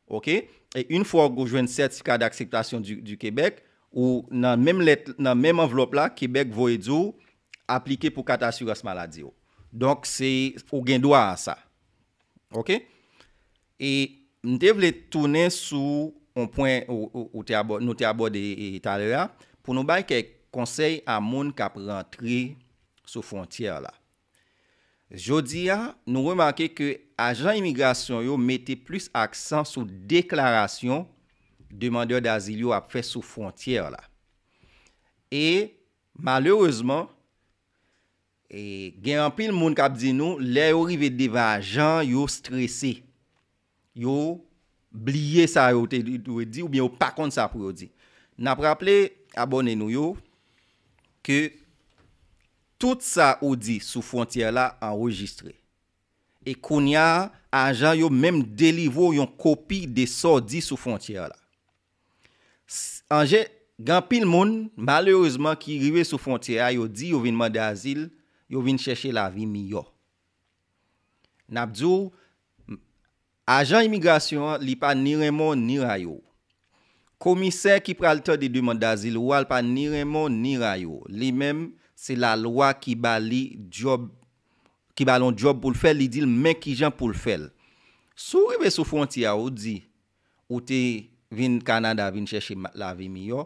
ok? E yon fwo gojwen sertifika d'akseptasyon du Kebek, ou nan menm envelop la, Kebek voye di ou, aplike pou katasyuras maladi ou. Donk se, ou gen do a an sa. Ok? E mte vle tounen sou an poen nou te abo de talera, pou nou bay kek konsey a moun kap rentre sou fontyer la. Jodi ya, nou remanke ke ajan imigrasyon yo mette plus aksan sou deklarasyon demandeur d'azil yo ap fe sou fontyer la. E malerezman, e, gen anpil moun kap di nou, lè yo rive deva ajan yo stresse, yo blye sa yo te di ou bi yo pa kont sa pou yo di. Napraple abone nou yo, ke tout sa ou di sou fontyer la enregistre. E konya, ajan yo menm delivo yon kopi de so di sou fontyer la. Anje, gampil moun, malerouzman ki rive sou fontyer la, yo di yo vinman de azil, yo vin cheshe la vi miyo. Nabdou, ajan imigrasyon li pa ni remon ni rayo. Komisey ki pralte di duman da zil, wal pa ni remon ni rayon. Li men, se la lwa ki balon job pou l fel, li dil men ki jan pou l fel. Sou rive sou frontiya ou di, ou te vin Kanada, vin cheshe la vi mi yo,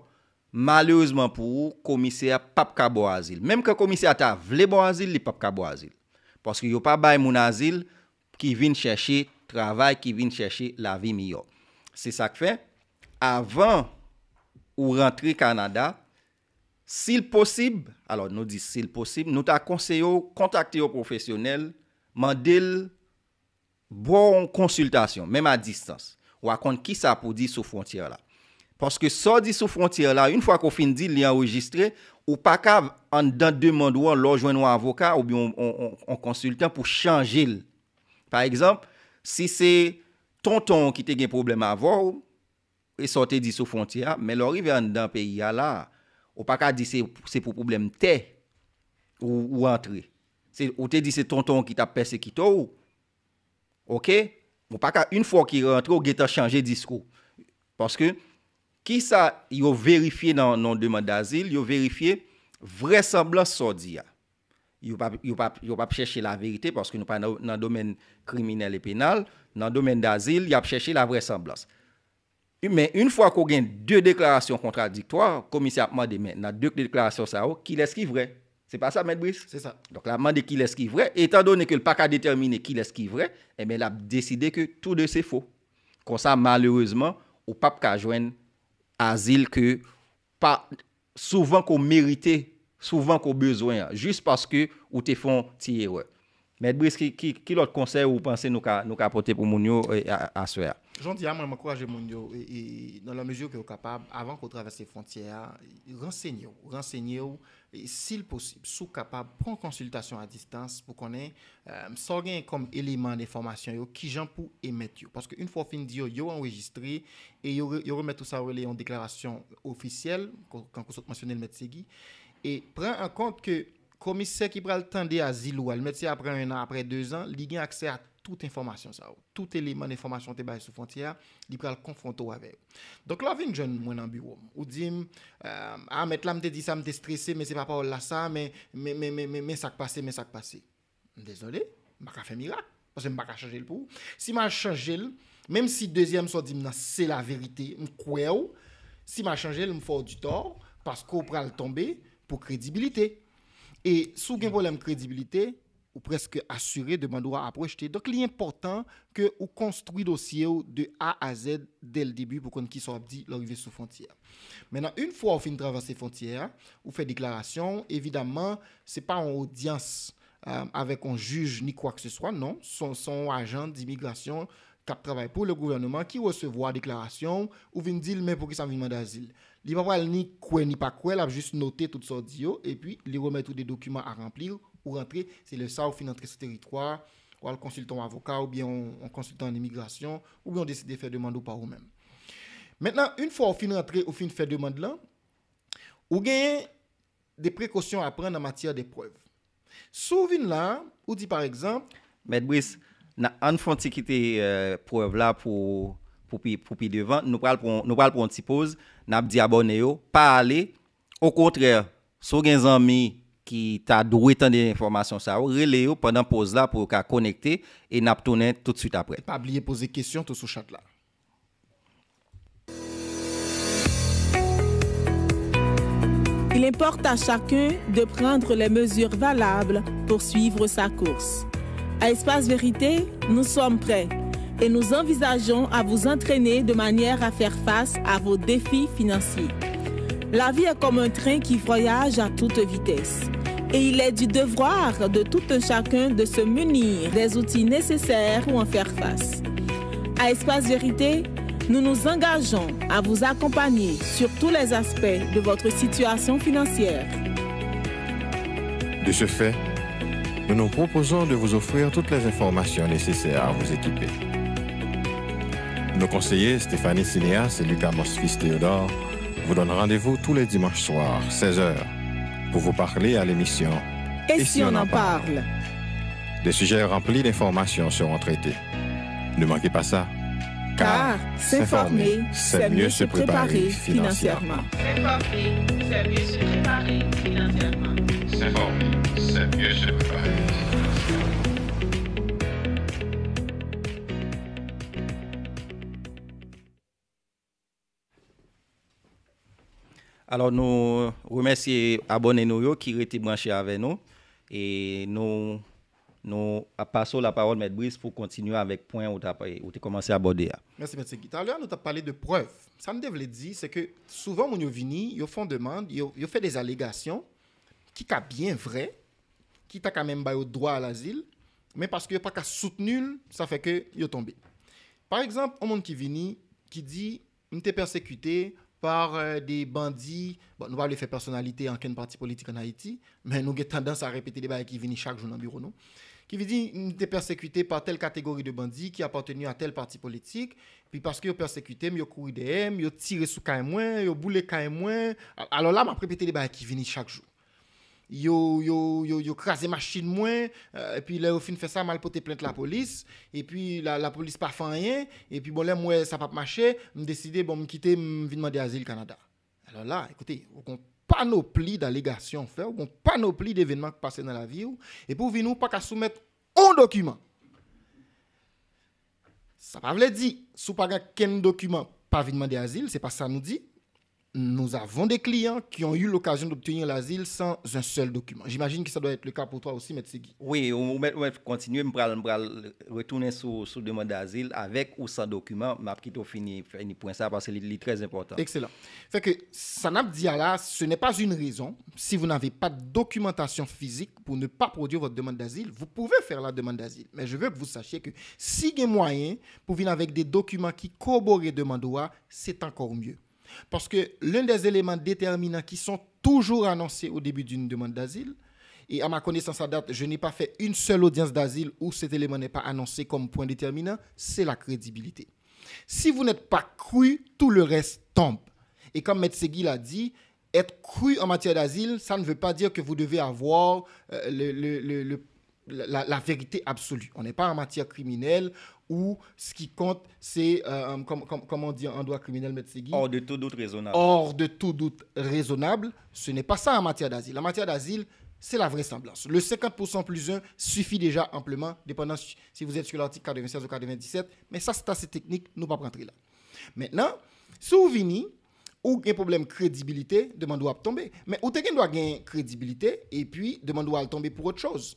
malyozman pou ou, komisey a pap ka bo a zil. Menm ke komisey a ta vle bo a zil, li pap ka bo a zil. Poske yo pa bay moun a zil, ki vin cheshe travay, ki vin cheshe la vi mi yo. Se sak fey? avan ou rentre Kanada, sil posib, alor nou di sil posib, nou ta konseyo kontakte yo profesyonel, mandel bon konsultasyon, menm a distans, wakon ki sa pou di sou frontiyer la. Paske sa di sou frontiyer la, un fwa kou fin di li enregistre, ou pakav an dan demand wan lor jwen nou avoka, ou bi on konsultan pou chanjil. Par ekzamp, si se tonton ki te gen problem avor ou, e sa te di sou fon tira, men lor i ven dan peyi ya la, ou pa ka di se pou problem te, ou rentre. Ou te di se tonton ki ta persekito ou, ouke, ou pa ka un fwo ki rentre ou ge ta chanje diskou. Paske, ki sa yo verifi nan nan deman d'azil, yo verifi vresemblas sa di ya. Yo pa pcheche la verite, paske nou pa nan domen kriminele penal, nan domen d'azil, yo pcheche la vresemblas. men yon fwa kou gen de deklarasyon kontradiktor komisyap mande men nan de deklarasyon sa ou ki leskivre se pa sa met bris etan donen ke l pak a determine ki leskivre e men la deside ke tout de se fo kon sa malerouzman ou pap ka jwen azil ke souvan ko merite souvan ko bezwen juste paske ou te fon tiye wè met bris ki lot konser ou panse nou ka apote pou moun yo aswe euh, a Jonti, a mwen mwen kouwaje moun yo, dan la mezyo ki euh, yo kapab, avan kou travesse fontiyer, rensegne yo, rensegne yo, si l posib, sou kapab, pon konsultasyon a distans pou konen, sò gen kom eleman de formasyon yo, ki jan pou emet yo. Paske un fò fin diyo, yo anwejistri, e yo remet ou sa wèle yon deklarasyon ofisyel, kan kou sot monsyone l metsegi, e pren an kont ke komisek ki pral tende a zil ou al metse apre un an, apre deux an, li gen akse at, tout informasyon sa ou. Tout eleman euh, ah, informasyon te bay sou fontyer, li pral konfronto ave. Donk la ven jen mwen ambi oum. Ou dim, a met la mte di sa mte stresse, me se pa pa ou la sa, me sak pase, me sak pase. Desole, baka fe mirak. Ose m baka chanjel pou. Si m a chanjel, mem si dezyem so dim nan se la verite, m kwe ou, si m a chanjel m fò ou di tor, paskou pral tombe pou kredibilite. E sou gen pou lèm kredibilite, ou presque assuré de droit à projeter. Donc, il est important que vous construisez le dossier de A à Z dès le début pour qu'on qui soit dit l'arrivée sous frontière. Maintenant, une fois vous de traverser frontières, vous faites déclaration. Évidemment, ce n'est pas en audience euh, avec un juge ni quoi que ce soit, non. Son, son agent d'immigration qui travaille pour le gouvernement, qui la déclaration, ou vient dire, mais pour qui ça vient d'asile Il ne va pas ni quoi ni pas quoi, il a juste noté tout ça, et puis il remet tous les documents à remplir Ou rentre, se le sa ou fin rentre se teritroi, ou al konsultan avokat, ou bien konsultan emigrasyon, ou bien deside fè demande ou pa ou men. Mètenan, un fò ou fin rentre, ou fin fè demande la, ou gen de prekosyon apren nan matia de preuve. Souvin la, ou di par ekzamp, Mèten bris, nan an fònt se kite preuve la pou pi devan, nou pral pou an ti pose, nan ap di abone yo, pa ale, ou kontre, sou gen zanmi qui t'a doué tant d'informations ça vous pendant pause là pour qu'à connecter et n'a tout de suite après pas oublier poser questions tout sous chat là Il importe à chacun de prendre les mesures valables pour suivre sa course. À Espace Vérité, nous sommes prêts et nous envisageons à vous entraîner de manière à faire face à vos défis financiers. La vie est comme un train qui voyage à toute vitesse et il est du devoir de tout un chacun de se munir des outils nécessaires pour en faire face. À Espace Vérité, nous nous engageons à vous accompagner sur tous les aspects de votre situation financière. De ce fait, nous nous proposons de vous offrir toutes les informations nécessaires à vous équiper. Nos conseillers Stéphanie Sinéas et Lucas Mosfis Théodore vous donnent rendez-vous tous les dimanches soirs, 16h, pour vous parler à l'émission. Et, si, on, en parle, Des sujets remplis d'informations seront traités. Ne manquez pas ça. Car, s'informer, c'est mieux se préparer financièrement. c'est se préparer financièrement. c'est mieux se préparer. Alors nous remercions abonnés nous qui été branchés avec nous et nous nous passons la parole M. Brice pour continuer avec point où tu as commencé à aborder. Merci M. Tout à nous avons parlé de preuves. Ça me devait dire c'est que souvent mon vini, ils font demande, ils fait des allégations qui sont bien vraies, qui t'a quand même le droit à l'asile, mais parce que pas qu'à soutenu, ça fait que ils tombé. Par exemple, un monde qui vient, qui dit été persécuté par euh, des bandits. Bon, nous parlons les faire personnalité en quelle parti politique en Haïti, mais nous avons tendance à répéter des bails qui viennent chaque jour dans le bureau, nous. Qui veut dire, qu'ils persécutés par telle catégorie de bandits qui appartenaient à tel parti politique. Puis parce qu'ils sont persécutés, ils ont couru des ils ont tiré sous moins, ils ont boulé moins. Alors là, je répété des bails qui viennent chaque jour yo yo yo yo crasé machine moins euh, et puis là au fin fait ça mal te plaindre la police et puis la, la police pas fait rien et puis bon là moi ça pas marché me décidé bon me quitter me demander asile Canada alors là écoutez on panoplie d'allégations fait on panoplie d'événements qui passent dans la vie et pour venir nous pas qu'à soumettre un document ça pas veut dire sous pas qu'un document pas venir demander asile c'est pas ça nous dit nous avons des clients qui ont eu l'occasion d'obtenir l'asile sans un seul document. J'imagine que ça doit être le cas pour toi aussi, M. Segui. Oui, on va continuer, à retourner sur la demande d'asile avec ou sans document, mais après, fini point ça parce que c'est très important. Excellent. Fait que ça n'a à là, ce n'est pas une raison. Si vous n'avez pas de documentation physique pour ne pas produire votre demande d'asile, vous pouvez faire la demande d'asile. Mais je veux que vous sachiez que si vous avez moyen pour venir avec des documents qui corroborent demande, c'est encore mieux. Parce que l'un des éléments déterminants qui sont toujours annoncés au début d'une demande d'asile, et à ma connaissance à date, je n'ai pas fait une seule audience d'asile où cet élément n'est pas annoncé comme point déterminant, c'est la crédibilité. Si vous n'êtes pas cru, tout le reste tombe. Et comme M. Segui l'a dit, être cru en matière d'asile, ça ne veut pas dire que vous devez avoir euh, la, vérité absolue. On n'est pas en matière criminelle, ou ce qui compte, c'est, euh, um, comment comme, on dit en droit criminel, Segui Hors de tout doute raisonnable. Hors de tout doute raisonnable. Ce n'est pas ça en matière d'asile. En matière d'asile, c'est la vraisemblance. Le 50% plus 1 suffit déjà amplement, dépendant si vous êtes sur l'article 96 ou 97, mais ça, c'est assez technique, nous ne pas rentrer là. Maintenant, si vous venez, ou un problème de crédibilité, demande doit tomber. Mais ou doit gagner crédibilité, et puis demande doit tomber pour autre chose.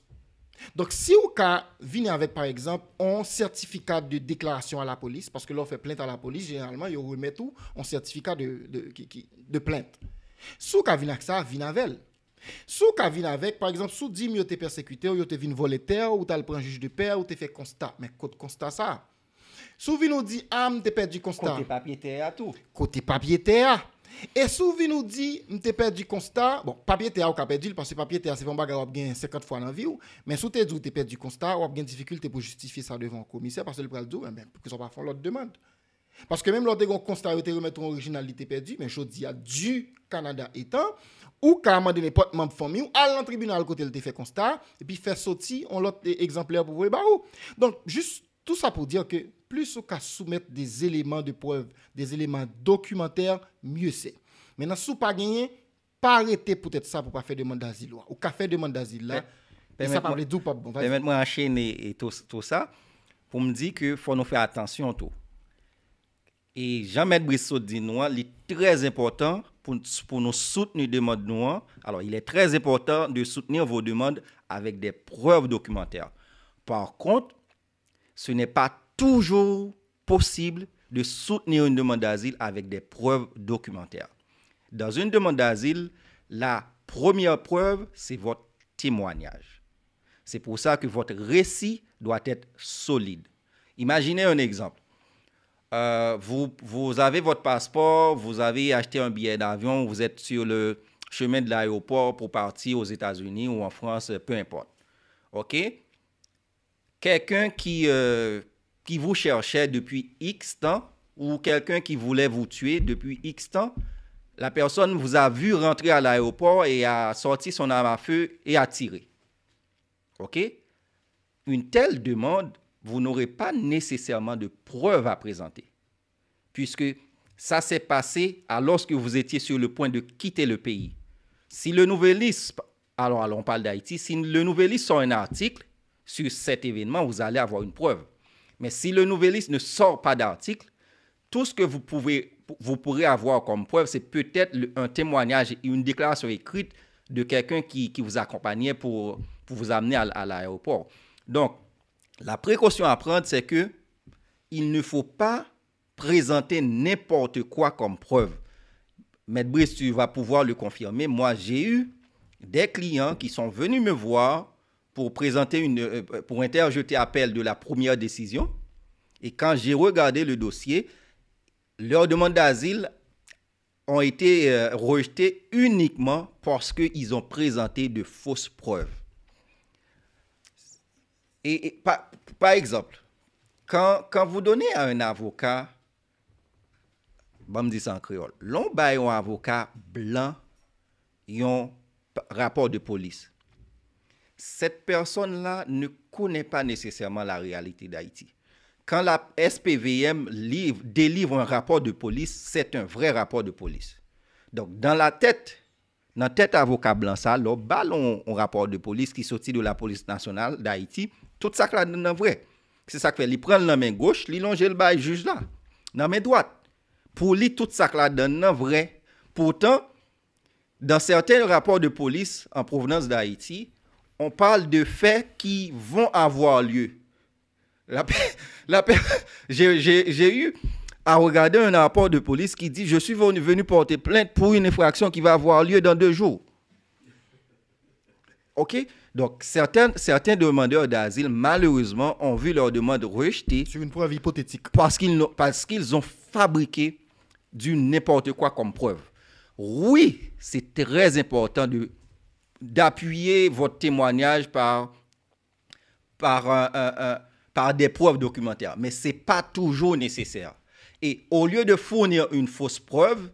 Donc, si vous cas, avec, par exemple, un certificat de déclaration à la police, parce que l'on fait plainte à la police, généralement, ils remettent un certificat de, de, plainte. Si vous venez avec ça, venez avec. Si vous venez avec, par exemple, si vous que vous êtes persécuté, ou êtes volé terre, ou vous avez pris un juge de paix, ou avez fait constat. Mais côté constat, ça. Si nous dit, vous ah, avez perdu constat. Côté papier terre, tout. Côté papier terre. E sou vi nou di mte perdi konsta, bon papye te a ou ka perdi, lpase papye te a se fèm baga wap gen 50 fwa nan vi ou, men sou te djou te perdi konsta, wap gen difikulte pou justifi sa devan komise, parce lpè al djou, men pouke sa pa fò lòt deman. Parce ke men lòt de gon konsta ou te remè ton orijinali te perdi, men chò di a djou Kanada etan, ou ka amè de ne pot mèm fò mi ou, al an tribunal kote lte fè konsta, epi fè soti, on lòt de exemplè pou vwe barou. Don, jist. Tout ça pour dire que plus on qu'à soumettre des éléments de preuve, des éléments documentaires, mieux c'est. Maintenant, si pas gagné, pas arrêter peut-être ça pour pas faire demande d'asile ou qu'à faire demande d'asile là. Et ça parle pas bon. Permettez-moi enchaîner tout, ça pour me dire que faut nous faire attention tout. Et jean marc Brissot dit nous, il est très important pour, pour nous soutenir demandes nous. Alors, il est très important de soutenir vos demandes avec des preuves documentaires. Par contre, ce n'est pas toujours possible de soutenir une demande d'asile avec des preuves documentaires. Dans une demande d'asile, la première preuve, c'est votre témoignage. C'est pour ça que votre récit doit être solide. Imaginez un exemple. Euh, vous, vous, avez votre passeport, vous avez acheté un billet d'avion, vous êtes sur le chemin de l'aéroport pour partir aux États-Unis ou en France, peu importe. OK? quelqu'un qui, euh, qui vous cherchait depuis X temps ou quelqu'un qui voulait vous tuer depuis X temps, la personne vous a vu rentrer à l'aéroport et a sorti son arme à feu et a tiré. OK Une telle demande, vous n'aurez pas nécessairement de preuves à présenter, puisque ça s'est passé alors que vous étiez sur le point de quitter le pays. Si le nouveliste, alors, alors on parle d'Haïti, si le nouveliste sort un article sur cet événement, vous allez avoir une preuve. Mais si le nouveliste ne sort pas d'article, tout ce que vous, pouvez, vous pourrez avoir comme preuve, c'est peut-être un témoignage et une déclaration écrite de quelqu'un qui, vous accompagnait pour, vous amener à, l'aéroport. Donc, la précaution à prendre, c'est que il ne faut pas présenter n'importe quoi comme preuve. Maître Brice, tu vas pouvoir le confirmer. Moi, j'ai eu des clients qui sont venus me voir pour présenter une, euh, euh, pour interjeter appel de la première décision. Et quand j'ai regardé le dossier, leurs demandes d'asile ont été euh, rejetées uniquement parce qu'ils ont présenté de fausses preuves. Et, par, exemple, quand, vous donnez à un avocat, bon, me dit ça en créole, l'on baille un avocat blanc, ils ont rapport de police. set person la ne koune pa nesesèman la realite d'Haïti. Kan la SPVM déliv an rapor de polis, set an vre rapor de polis. Donk, dan la tèt, nan tèt avokab lan sa, lo balon an rapor de polis ki soti de la polis nasyonal d'Haïti, tout sak la nan vre. Se sak fe, li pren nan men goche, li longe l'ba, juge la nan men doate. Po li tout sak la nan vre. Poutan, dan certain rapor de polis an provenans d'Haïti, on parle de faits qui vont avoir lieu. *laughs* *laughs* J'ai eu à regarder un rapport de police qui dit Je suis venu, porter plainte pour une infraction qui va avoir lieu dans deux jours. OK Donc, certains, demandeurs d'asile, malheureusement, ont vu leur demande rejetée. Sur une preuve hypothétique. Parce qu'ils ont fabriqué du n'importe quoi comme preuve. Oui, c'est très important de d'appuyer votre témoignage par, par, euh, euh, euh, par des preuves documentaires. Mais ce n'est pas toujours nécessaire. Et au lieu de fournir une fausse preuve,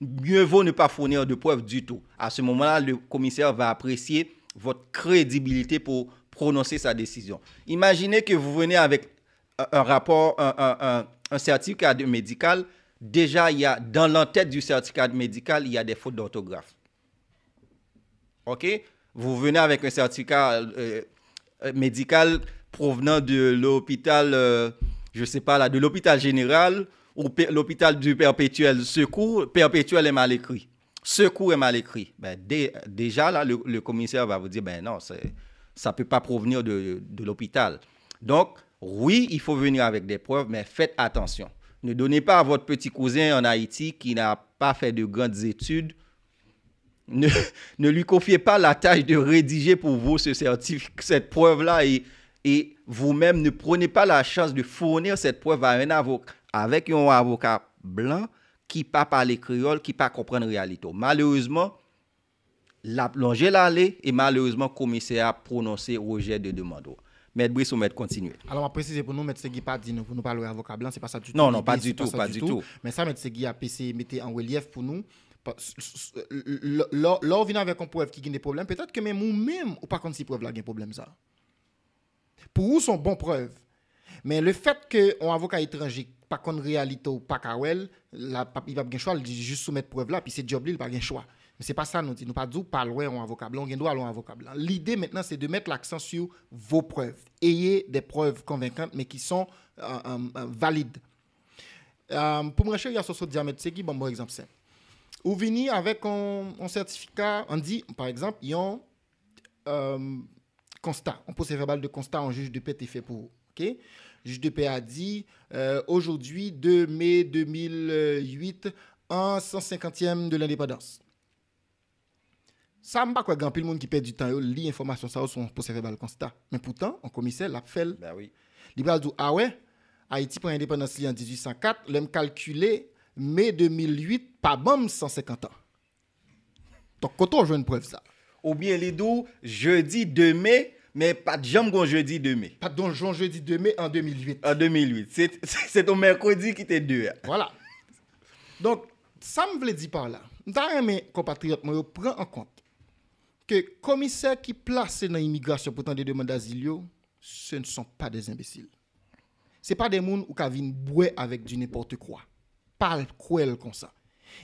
mieux vaut ne pas fournir de preuves du tout. À ce moment-là, le commissaire va apprécier votre crédibilité pour prononcer sa décision. Imaginez que vous venez avec un rapport, un, un, un, un certificat médical. Déjà, il y a, dans l'entête du certificat médical, il y a des fautes d'orthographe. OK? Vous venez avec un certificat euh, euh, médical provenant de l'hôpital, euh, je sais pas là, de l'hôpital général ou l'hôpital du perpétuel secours. Perpétuel est mal écrit. Secours est mal écrit. Ben, déjà, là, le, commissaire va vous dire, ben non, ça ne peut pas provenir de l'hôpital. Donc, oui, il faut venir avec des preuves, mais faites attention. Ne donnez pas à votre petit cousin en Haïti qui n'a pas fait de grandes études *laughs* ne, lui confiez pas la tâche de rédiger pour vous ce cette preuve-là et, vous-même ne prenez pas la chance de fournir cette preuve à un avocat, avec un avocat blanc qui parle pas les créole, qui ne pas comprendre réalité. Malheureusement, la plongée l'aller et malheureusement, le commissaire a prononcé rejet de demande. Maître Brice ou continuer. Alors, on préciser pour nous, Maître Segui pas dit, pour nous parler avocat blanc, c'est pas ça du tout. Non, non, pas, du tout, pas, du tout. Mais ça, Maître Segui a PC, mettez en relief pour nous. Là, on vient avec une preuve qui a des problèmes. Peut-être que même nous-mêmes, ou pas contre ces preuves là, a des problèmes. Ça. Pour vous, sont bonnes preuves. Mais le fait qu'un avocat étranger pas contre réalité ou pas le la, il pas bien choix, il juste soumettre preuve là, puis c'est job, il pas bien choix. Mais c'est pas ça, nous disons, nous pas dit, pas loin on avocat blanc, on L'idée maintenant, c'est de mettre l'accent sur vos preuves. Ayez des preuves convaincantes, mais qui sont euh, euh, euh, valides. pour me rechercher, il y a ce diamètre, c'est qui, bon, bon exemple ou venir avec un, certificat, on dit, par exemple, y a euh, constat, on procès verbal de constat en juge de paix est fait pour. OK juge de paix a dit, euh, aujourd'hui, 2 mai 2008, un 150e de l'indépendance. Ça m'a pas quoi grand le monde qui perd du temps, lit information ça procès verbal constat. Mais pourtant, en commissaire l'a fait. Ben oui. dit ah ouais, Haïti prend l'indépendance en 1804, l'aime calculer mai 2008, pas même 150 ans. Donc, quand on joue une preuve ça. Ou bien, les deux, jeudi 2 mai, mais pas de jambes jeudi 2 mai. Pas de donjon jeudi 2 mai en 2008. En 2008. C'est ton mercredi qui était 2. Hein. Voilà. Donc, ça me veut dire par là. Dans mes compatriotes, je prends en compte que commissaires qui placent dans l'immigration pour des demandes d'asile, ce ne sont pas des imbéciles. Ce ne sont pas des gens qui viennent boire avec du n'importe quoi parle cruel comme ça.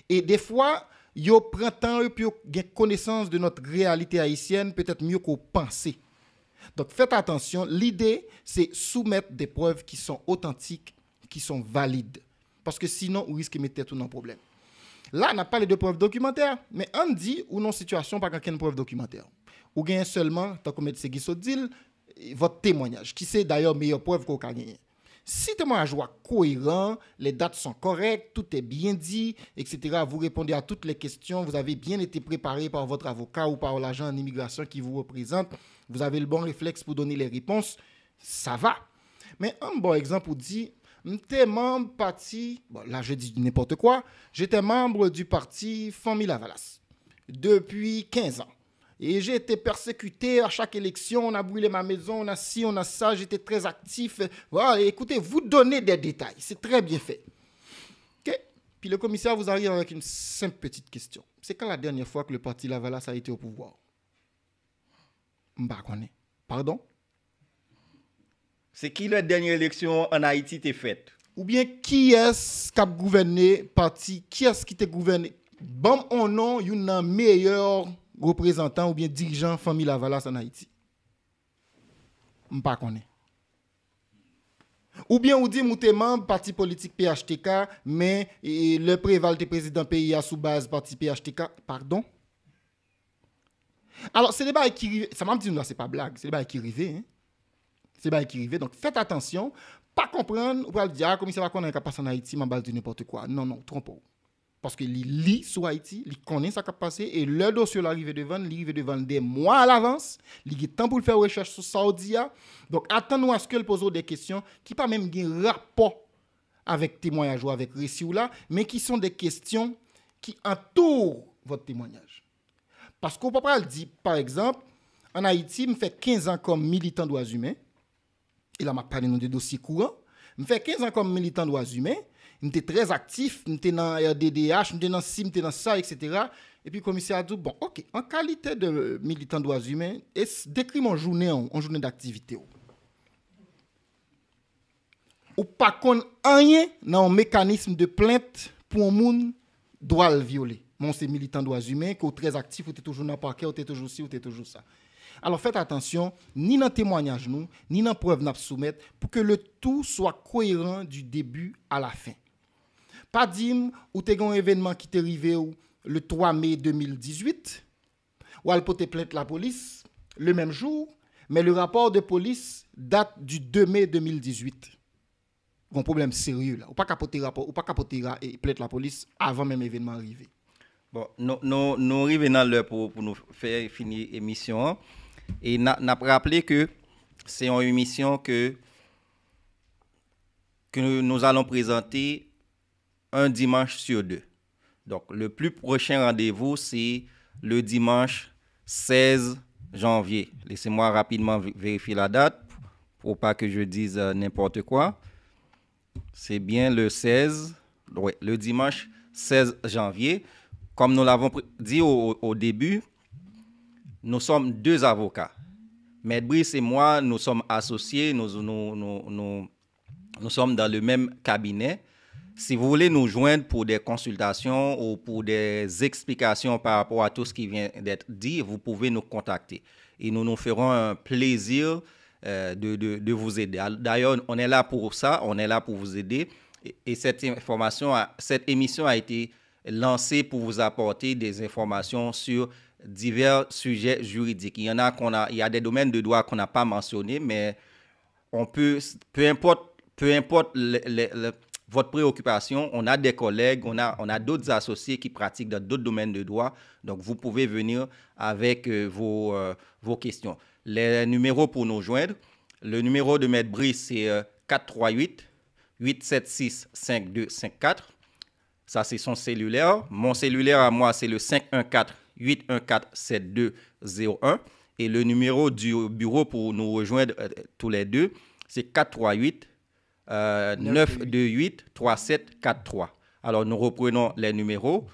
Et des fois, yo prend temps puis gain connaissance de notre réalité haïtienne peut-être mieux qu'on penser. Donc faites attention, l'idée c'est soumettre des preuves qui sont authentiques, qui sont valides parce que sinon on risque de mettre tout dans problème. Là, on pas les deux preuves documentaires, mais on dit ou non situation pas qu'aucune preuve documentaire. Ou gagne seulement tant qu'on met ce votre témoignage qui c'est d'ailleurs meilleure preuve qu'on a gagner. Si un joueur cohérent, les dates sont correctes, tout est bien dit, etc., vous répondez à toutes les questions, vous avez bien été préparé par votre avocat ou par l'agent en immigration qui vous représente, vous avez le bon réflexe pour donner les réponses, ça va. Mais un bon exemple pour dire, j'étais membre parti, là je dis n'importe quoi, j'étais membre du parti Famille Lavalas depuis 15 ans. Et j'ai été persécuté à chaque élection, on a brûlé ma maison, on a ci, on a ça, j'étais très actif. Voilà, écoutez, vous donnez des détails, c'est très bien fait. Puis le commissaire vous arrive avec une simple petite question. C'est quand la dernière fois que le parti Lavalas a été au pouvoir Pardon C'est qui la dernière élection en Haïti été faite Ou bien qui est-ce qui a gouverné le parti Qui est-ce qui été gouverné Bon, on a une meilleur représentant ou bien dirigeant famille Lavalas en Haïti. Je ne pas. Ou bien ou dit que membre parti politique PHTK, mais le préval de président pays sous base parti PHTK. Pardon? Alors, c'est débat est qui arrive, Ça m'a dit, non, c'est pas blague. C'est des est qui arrive. Hein? C'est des qui arrivent. Donc, faites attention. Pas comprendre. Ou pas dire, ah, ça qu'on est capable en Haïti, m'a pas de n'importe quoi. Non, non, trompez-vous parce que les lit sur Haïti, il connaît ce qui passé, et le dossier l'arrivée devant, il arrive devant des mois à l'avance, il a temps pour faire recherche sur Saudi. Hein. Donc, attendons à ce qu'elle pose des questions qui pas même un rapport avec témoignage ou avec récit là, mais qui sont des questions qui entourent votre témoignage. Parce qu'on peut pas par exemple, en Haïti, je fait 15 ans comme militant droits humains, et là, je parle de dossiers courants, je fais 15 ans comme militant droits humains, était très actif, était dans RDDH, était dans on était dans ça, etc. Et puis le commissaire a dit, bon, ok, en qualité de militant droits humains, décris mon journée, en hein, journée d'activité. Ou pas qu'on rien dans un mécanisme de plainte pour un monde doit le violer. Mon c'est militant droits humains, qui est très actif, qui était toujours dans le parquet, qui tu toujours ci, qui était toujours ça. Alors faites attention, ni dans le témoignage nous, ni dans la preuve nous soumettre, pour que le tout soit cohérent du début à la fin. Pas dim ou eu un événement qui t'est arrivé le 3 mai 2018 ou al porter plainte la police le même jour, mais le rapport de police date du 2 mai 2018. Un problème sérieux là, ou pas capoter rapport ou pas capoter et plainte la police avant même événement arrivé. Bon, nous arrivons dans l'heure pour, nous faire finir émission hein. et n'a pas rappelé que c'est une émission que que nous allons présenter un dimanche sur deux. Donc, le plus prochain rendez-vous, c'est le dimanche 16 janvier. Laissez-moi rapidement vérifier la date pour pas que je dise euh, n'importe quoi. C'est bien le 16, le dimanche 16 janvier. Comme nous l'avons dit au, début, nous sommes deux avocats. Maître Brice et moi, nous sommes associés, nous sommes dans le même cabinet. Si vous voulez nous joindre pour des consultations ou pour des explications par rapport à tout ce qui vient d'être dit, vous pouvez nous contacter. Et nous nous ferons un plaisir euh, de, de, vous aider. D'ailleurs, on est là pour ça, on est là pour vous aider. Et, cette, information cette émission a été lancée pour vous apporter des informations sur divers sujets juridiques. Il y en a qu'on a, il y a des domaines de droit qu'on n'a pas mentionnés, mais on peut, peu importe, peu importe le votre préoccupation. On a des collègues, on a, on a d'autres associés qui pratiquent dans d'autres domaines de droit. Donc, vous pouvez venir avec euh, vos, euh, vos, questions. Les numéros pour nous joindre, le numéro de Maître Brice, c'est 438-876-5254. Euh, Ça, c'est son cellulaire. Mon cellulaire à moi, c'est le 514-814-7201. Et le numéro du bureau pour nous rejoindre tous les deux, c'est 438 9, 2 8 3 7 4 3. Alors nous reprenons les numéros.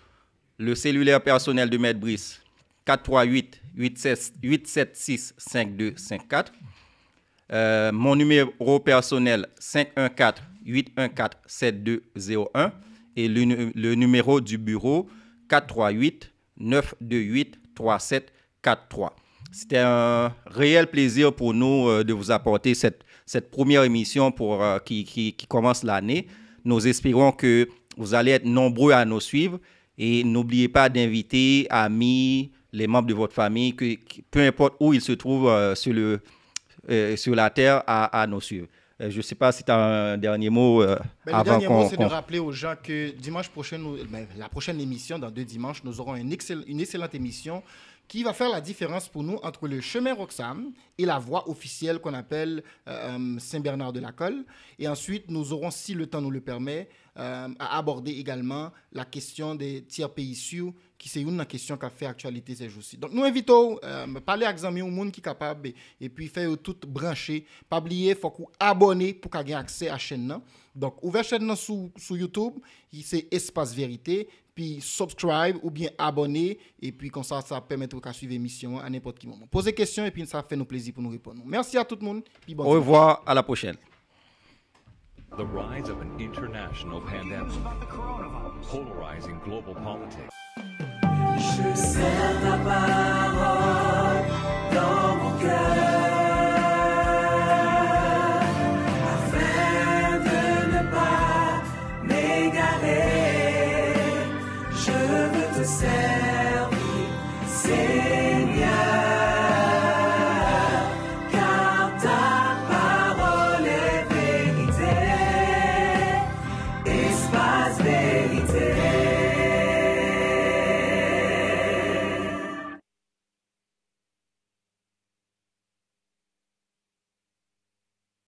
Le cellulaire personnel de Maître Brice 4 3 8 8 7, 8 7 6 5 2 5 4. mon numéro personnel 5 1 4 8 1 4 7 2 0 1 et le, numéro du bureau 4 3 8 9 2 8 3 7 4 3. C'était un réel plaisir pour nous euh, de vous apporter cette cette première émission pour, euh, qui, commence l'année. Nous espérons que vous allez être nombreux à nous suivre et n'oubliez pas d'inviter amis, les membres de votre famille, que, peu importe où ils se trouvent euh, sur, le, euh, sur la terre, à, à nous suivre. Je ne sais pas si tu as un dernier mot euh, ben, avant Le dernier mot, c'est de rappeler aux gens que dimanche prochain, ben, la prochaine émission, dans deux dimanches, nous aurons une excellente émission qui va faire la différence pour nous entre le chemin Roxham et la voie officielle qu'on appelle euh, euh, Saint-Bernard-de-la-Colle. Et ensuite, nous aurons, si le temps nous le permet, euh, à aborder également la question des tiers pays sûrs, qui c'est une question qui a fait actualité ces jours-ci. Donc, nous invitons à parler à examiner au monde qui est capable et, puis puis faire tout brancher. Pas oublier, il faut qu'on abonné pour qu'on accès à la chaîne. Donc, ouvrez chaîne sur YouTube, c'est Espace Vérité, puis subscribe ou bien abonnez et puis comme ça, ça permet de suivre l'émission à n'importe quel moment. Posez questions, et puis ça fait nous plaisir pour nous répondre. Merci à tout le monde. Puis Au revoir, à la prochaine.